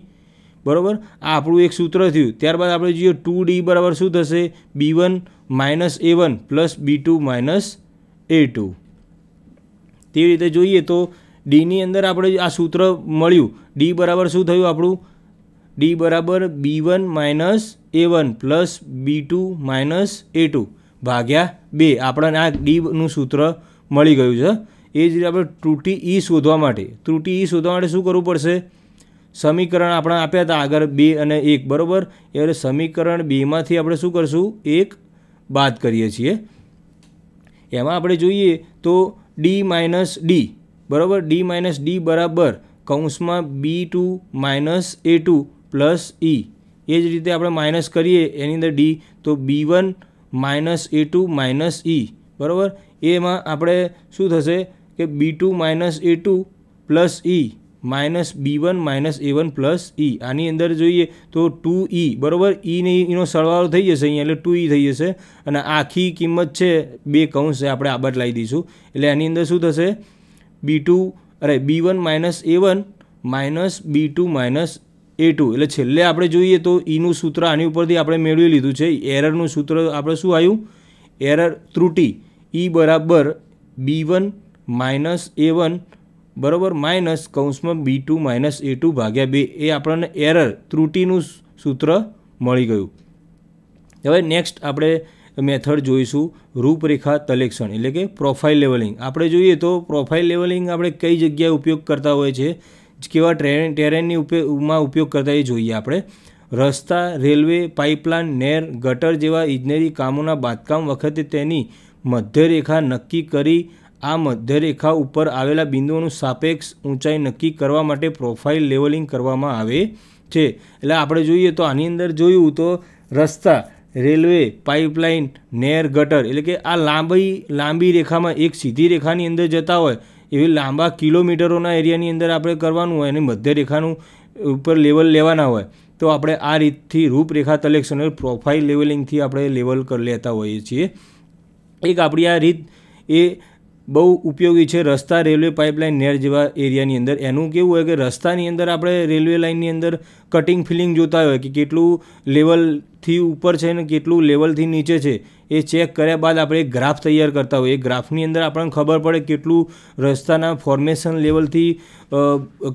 બરાબર આ આપણું એક સૂત્ર થયું ત્યારબાદ આપણે જોઈએ ટુ ડી બરાબર શું થશે B one minus A one plus B two minus A two તે રીતે જોઈએ તો ડીની અંદર આપણે આ સૂત્ર મળ્યું ડી બરાબર શું થયું આપણું ડી બરાબર B one minus A one plus B two minus A two ભાગ્યા બે આપણને આ ડીનું સૂત્ર મળી ગયું છે એ જ રીતે આપણે ત્રુટી ઈ શોધવા માટે ત્રુટી ઈ શોધવા માટે શું કરવું પડશે સમીકરણ આપણે આપ્યા હતા આગળ બે અને એક બરાબર એટલે સમીકરણ બેમાંથી આપણે શું કરશું એક બાદ કરીએ છીએ એમાં આપણે જોઈએ તો ડી માઇનસ ડી બરાબર ડી માઇનસ ડી બરાબર કૌંસમાં B two minus A two plus E એ જ રીતે આપણે માઇનસ કરીએ એની અંદર ડી તો B one minus A two minus E બરાબર એમાં આપણે શું થશે કે B two minus A two plus E minus B one minus A one plus E આની અંદર જોઈએ તો ટુ ઈ e. બરાબર ઈને e એનો સરવાળો થઈ જશે અહીંયા એટલે ટુ ઈ e થઈ જશે અને આખી કિંમત છે બે કૌંસ છે આપણે આબટ લાવી દઈશું એટલે એની અંદર શું થશે બી ટુ અરે B one minus A one minus B two minus A two એટલે છેલ્લે આપણે જોઈએ તો ઈનું e સૂત્ર આની ઉપરથી આપણે મેળવી લીધું છે એરરનું સૂત્ર આપણે શું આવ્યું એરર ત્રુટી ઈ e બરાબર B one minus A one બરાબર માઇનસ કૌંસમાં B two minus A two ભાગ્યા બે એ આપણને એરર ત્રુટીનું સૂત્ર મળી ગયું હવે નેક્સ્ટ આપણે મેથડ જોઈશું રૂપરેખા તલેક્ષણ એટલે કે પ્રોફાઇલ લેવલિંગ આપણે જોઈએ તો પ્રોફાઇલ લેવલિંગ આપણે કઈ જગ્યાએ ઉપયોગ કરતા હોય છે કેવા ટ્રેન ટેરેનની ઉપયોગમાં ઉપયોગ કરતા એ જોઈએ આપણે રસ્તા રેલવે પાઇપલાઇન નેર ગટર જેવા ઇજનેરી કામોના બાંધકામ વખતે તેની મધ્યરેખા નક્કી કરી આ મધ્યરેખા ઉપર આવેલા બિંદુઓનું સાપેક્ષ ઊંચાઈ નક્કી કરવા માટે પ્રોફાઇલ લેવલિંગ કરવામાં આવે છે એટલે આપણે જોઈએ તો આની અંદર જોયું તો રસ્તા રેલવે પાઇપલાઇન નેર ગટર એટલે કે આ લાંબી લાંબી રેખામાં એક સીધી રેખાની અંદર જતા હોય એવી લાંબા કિલોમીટરોના એરિયાની અંદર આપણે કરવાનું હોય અને મધ્યરેખાનું ઉપર લેવલ લેવાના હોય તો આપણે આ રીતથી રૂપરેખા તલેક્શન પ્રોફાઇલ લેવલિંગથી આપણે લેવલ કરી લેતા હોઈએ છીએ એક આપણી આ રીત એ બહુ ઉપયોગી છે રસ્તા રેલવે પાઇપલાઇન નેર જેવા એરિયાની અંદર એનું કેવું હોય કે રસ્તાની અંદર આપણે રેલવે લાઇનની અંદર કટિંગ ફિલિંગ જોતા હોય કે કેટલું લેવલથી ઉપર છે ને કેટલું લેવલથી નીચે છે એ ચેક કર્યા બાદ આપણે એક ગ્રાફ તૈયાર કરતા હોઈએ એ ગ્રાફની અંદર આપણને ખબર પડે કેટલું રસ્તાના ફોર્મેશન લેવલથી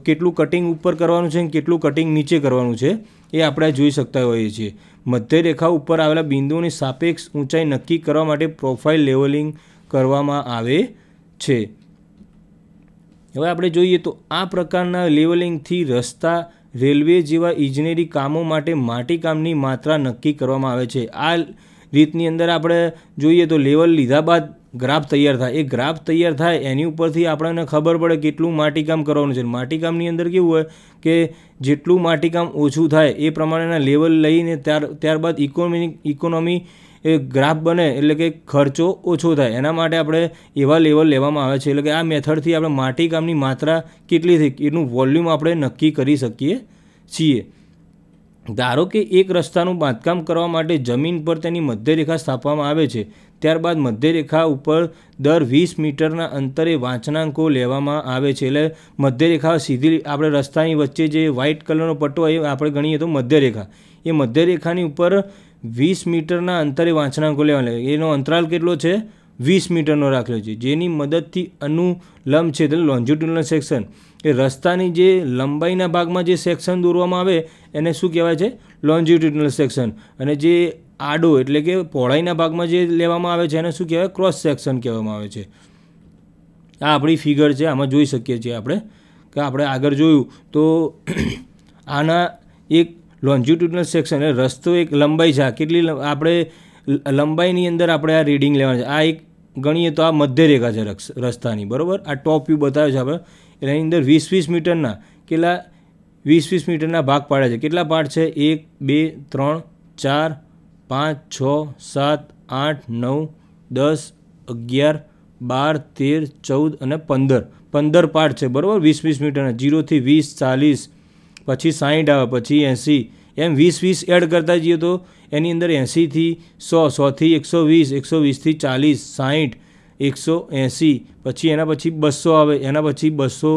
કેટલું કટિંગ ઉપર કરવાનું છે ને કેટલું કટિંગ નીચે કરવાનું છે એ આપણે જોઈ શકતા હોઈએ છીએ મધ્ય રેખા ઉપર આવેલા બિંદુઓની સાપેક્ષ ઊંચાઈ નક્કી કરવા માટે પ્રોફાઇલ લેવલિંગ કરવામાં આવે છે હવે આપણે જોઈએ તો આ પ્રકારના લેવલિંગથી રસ્તા રેલવે જેવા ઇજનેરી કામો માટે માટીકામની માત્રા નક્કી કરવામાં આવે છે આ રીતની અંદર આપણે જોઈએ તો લેવલ લીધા બાદ ગ્રાફ તૈયાર થાય એ ગ્રાફ તૈયાર થાય એની ઉપરથી આપણને ખબર પડે કેટલું માટીકામ કરવાનું છે માટીકામની અંદર કેવું હોય કે જેટલું માટીકામ ઓછું થાય એ પ્રમાણેના લેવલ લઈને ત્યાર ત્યારબાદ ઇકોનોમિક ઇકોનોમી એ ગ્રાફ બને એટલે કે ખર્ચો ઓછો થાય એના માટે આપણે એવા લેવલ લેવામાં આવે છે એટલે કે આ મેથડથી આપણે માટીકામની માત્રા કેટલી થઈ એનું વોલ્યુમ આપણે નક્કી કરી શકીએ છીએ ધારો કે એક રસ્તાનું બાંધકામ કરવા માટે જમીન પર તેની મધ્યરેખા સ્થાપવામાં આવે છે ત્યારબાદ મધ્યરેખા ઉપર દર વીસ મીટરના અંતરે વાંચનાંકો લેવામાં આવે છે એટલે મધ્યરેખા સીધી આપણે રસ્તાની વચ્ચે જે વ્હાઇટ કલરનો પટ્ટો એ આપણે ગણીએ તો મધ્યરેખા એ મધ્યરેખાની ઉપર વીસ મીટરના અંતરે વાંચનાંકો લેવાના એનો અંતરાલ કેટલો છે વીસ મીટરનો રાખેલો છે જેની મદદથી અનુલંબ છે એટલે લોન્જ્યુટ્યુનલ સેક્શન એ રસ્તાની જે લંબાઈના ભાગમાં જે સેક્શન દોરવામાં આવે એને શું કહેવાય છે લોન્જિટ્યુડનલ સેક્શન અને જે આડો એટલે કે પહોળાઈના ભાગમાં જે લેવામાં આવે છે એને શું કહેવાય ક્રોસ સેક્શન કહેવામાં આવે છે આ આપણી ફિગર છે આમાં જોઈ શકીએ છીએ આપણે કે આપણે આગળ જોયું તો આના એક લોન્જિટ્યુડનલ સેક્શન એટલે રસ્તો એક લંબાઈ છે કેટલી આપણે લંબાઈની અંદર આપણે આ રીડિંગ લેવાનું છે આ એક ગણીએ તો આ મધ્યરેખા છે રસ્તાની બરાબર આ ટોપ વ્યૂ બતાવે છે આપણે એટલે એની અંદર વીસ વીસ મીટરના કેટલા વીસ વીસ મીટરના ભાગ પાડે છે કેટલા પાર્ટ છે એક બે ત્રણ ચાર પાંચ છ સાત આઠ નવ દસ અગિયાર બાર તેર ચૌદ અને પંદર પંદર પાર્ટ છે બરાબર વીસ વીસ મીટરના જીરોથી વીસ ચાલીસ પછી સાઠ આવે પછી એંસી એમ વીસ વીસ એડ કરતા જઈએ તો એની અંદર એંસીથી સો સોથી એકસો વીસ એકસો વીસથી ચાલીસ સાઠ એકસો એંસી પછી એના પછી બસો આવે એના પછી બસો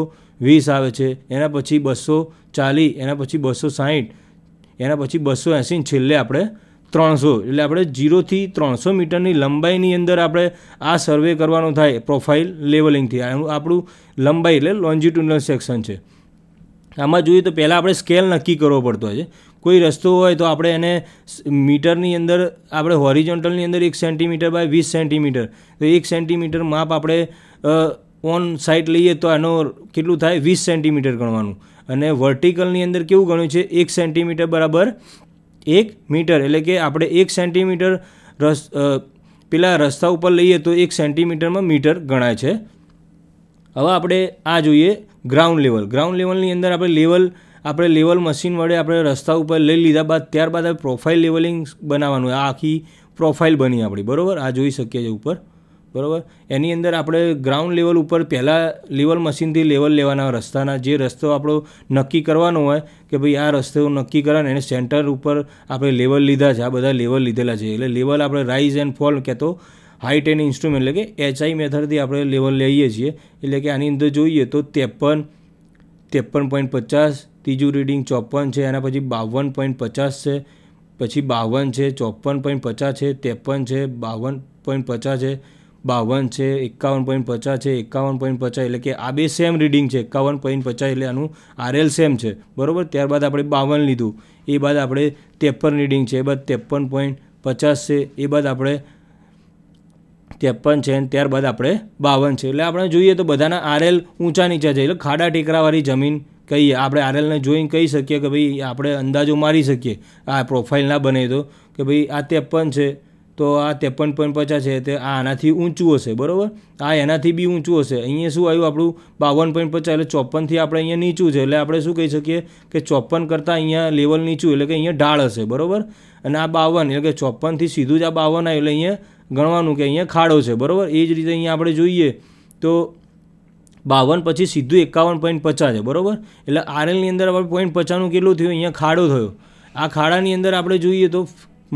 વીસ આવે છે એના પછી બસો ચાલીસ એના પછી બસો સાહીઠ એના પછી બસો એંસી છેલ્લે આપણે ત્રણસો એટલે આપણે જીરોથી ત્રણસો મીટરની લંબાઈની અંદર આપણે આ સર્વે કરવાનો થાય પ્રોફાઇલ લેવલિંગથી આપણું લંબાઈ એટલે લોન્જિટ્યુનલ સેક્શન છે આમાં જોઈએ તો પહેલાં આપણે સ્કેલ નક્કી કરવો પડતો હોય છે કોઈ રસ્તો હોય તો આપણે એને મીટરની અંદર આપણે હોરિજોન્ટલની અંદર એક સેન્ટીમીટર બાય વીસ સેન્ટીમીટર તો એક સેન્ટીમીટર માપ આપણે ઓન સાઇટ લઈએ તો આનો કેટલું થાય વીસ સેન્ટીમીટર ગણવાનું અને વર્ટિકલની અંદર કેવું ગણ્યું છે એક સેન્ટીમીટર બરાબર એક મીટર એટલે કે આપણે એક સેન્ટીમીટર રસ પેલા રસ્તા ઉપર લઈએ તો એક સેન્ટીમીટરમાં મીટર ગણાય છે હવે આપણે આ જોઈએ ગ્રાઉન્ડ લેવલ ગ્રાઉન્ડ લેવલની અંદર આપણે લેવલ આપણે લેવલ મશીન વડે આપણે રસ્તા ઉપર લઈ લીધા બાદ ત્યારબાદ આપણે પ્રોફાઇલ લેવલિંગ બનાવવાનું આ આખી પ્રોફાઇલ બની આપણી બરાબર આ જોઈ શકીએ છીએ ઉપર બરાબર એની અંદર આપણે ગ્રાઉન્ડ લેવલ ઉપર પહેલાં લેવલ મશીનથી લેવલ લેવાના રસ્તાના જે રસ્તો આપણો નક્કી કરવાનો હોય કે ભાઈ આ રસ્તો નક્કી કરવાનો એને સેન્ટર ઉપર આપણે લેવલ લીધા છે આ બધા લેવલ લીધેલા છે એટલે લેવલ આપણે રાઇઝ એન્ડ ફોલ કહેતો તો હાઈટ એન્ડ ઇન્સ્ટ્રુમેન્ટ એટલે કે એચઆઈ મેથડથી આપણે લેવલ લઈએ છીએ એટલે કે આની અંદર જોઈએ તો ત્રેપન ત્રેપન પોઈન્ટ પચાસ ત્રીજું રીડિંગ ચોપન છે એના પછી બાવન પોઈન્ટ પચાસ છે પછી બાવન છે ચોપન પોઈન્ટ પચાસ છે ત્રેપન છે બાવન પોઈન્ટ પચાસ છે બાવન છે એકાવન પોઈન્ટ પચાસ છે એકાવન પોઈન્ટ પચાસ એટલે કે આ બે સેમ રીડિંગ છે એકાવન પોઈન્ટ પચાસ એટલે આનું આરએલ સેમ છે બરાબર ત્યારબાદ આપણે બાવન લીધું એ બાદ આપણે ત્રેપન રીડિંગ છે એ બાદ ત્રેપન પોઈન્ટ પચાસ છે એ બાદ આપણે ત્રેપન છે ને ત્યારબાદ આપણે બાવન છે એટલે આપણે જોઈએ તો બધાના આરએલ ઊંચા નીચા છે એટલે ખાડા ટેકરાવાળી જમીન કહીએ આપણે આરએલને જોઈને કહી શકીએ કે ભાઈ આપણે અંદાજો મારી શકીએ આ પ્રોફાઇલ ના બને તો કે ભાઈ આ ત્રેપન છે તો આ ત્રેપન પોઈન્ટ પચાસ છે તે આ આનાથી ઊંચું હશે બરાબર આ એનાથી બી ઊંચું હશે અહીંયા શું આવ્યું આપણું બાવન પોઈન્ટ પચાસ એટલે ચોપનથી આપણે અહીંયા નીચું છે એટલે આપણે શું કહી શકીએ કે ચોપન કરતાં અહીંયા લેવલ નીચું એટલે કે અહીંયા ઢાળ હશે બરાબર અને આ બાવન એટલે કે ચોપનથી સીધું જ આ બાવન આવ્યું એટલે અહીંયા ગણવાનું કે અહીંયા ખાડો છે બરાબર એ જ રીતે અહીંયા આપણે જોઈએ તો બાવન પછી સીધું એકાવન પોઈન્ટ પચાસ છે બરાબર એટલે આરએલની અંદર આપણે પોઈન્ટ પચાસનું કેટલું થયું અહીંયા ખાડો થયો આ ખાડાની અંદર આપણે જોઈએ તો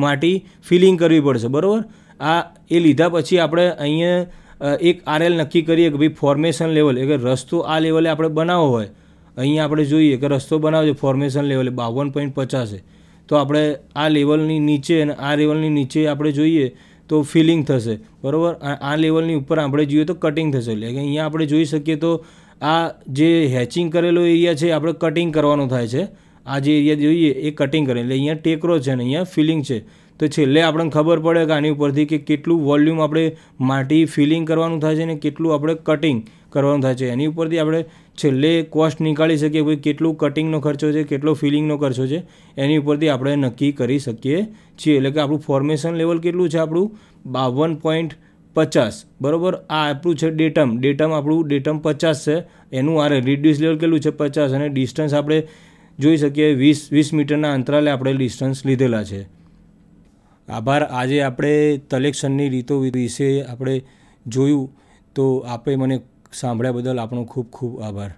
માટી ફિલિંગ કરવી પડશે બરાબર આ એ લીધા પછી આપણે અહીંયા એક આરએલ નક્કી કરીએ કે ભાઈ ફોર્મેશન લેવલ એટલે રસ્તો આ લેવલે આપણે બનાવવો હોય અહીંયા આપણે જોઈએ કે રસ્તો બનાવજો ફોર્મેશન લેવલે બાવન પોઈન્ટ પચાસ છે તો આપણે આ લેવલની નીચે અને આ લેવલની નીચે આપણે જોઈએ તો ફિલિંગ થશે બરાબર આ લેવલની ઉપર આપણે જોઈએ તો કટિંગ થશે એટલે કે અહીંયા આપણે જોઈ શકીએ તો આ જે હેચિંગ કરેલો એરિયા છે આપણે કટિંગ કરવાનું થાય છે આ જે એરિયા જોઈએ એ કટિંગ કરે એટલે અહીંયા ટેકરો છે ને અહીંયા ફિલિંગ છે તો છેલ્લે આપણને ખબર પડે કે આની ઉપરથી કે કેટલું વોલ્યુમ આપણે માટી ફિલિંગ કરવાનું થાય છે ને કેટલું આપણે કટિંગ કરવાનું થાય છે એની ઉપરથી આપણે છેલ્લે કોસ્ટ નીકાળી શકીએ ભાઈ કેટલું કટિંગનો ખર્ચો છે કેટલો ફિલિંગનો ખર્ચો છે એની ઉપરથી આપણે નક્કી કરી શકીએ છીએ એટલે કે આપણું ફોર્મેશન લેવલ કેટલું છે આપણું બાવન પોઈન્ટ પચાસ બરાબર આ આપણું છે ડેટમ ડેટમ આપણું ડેટમ પચાસ છે એનું આરે રિડ્યુસ લેવલ કેટલું છે પચાસ અને ડિસ્ટન્સ આપણે જોઈ શકીએ વીસ વીસ મીટરના અંતરાલે આપણે ડિસ્ટન્સ લીધેલા છે આભાર આજે આપણે તલેક્શનની રીતો વિશે આપણે જોયું તો આપે મને સાંભળ્યા બદલ આપણો ખૂબ ખૂબ આભાર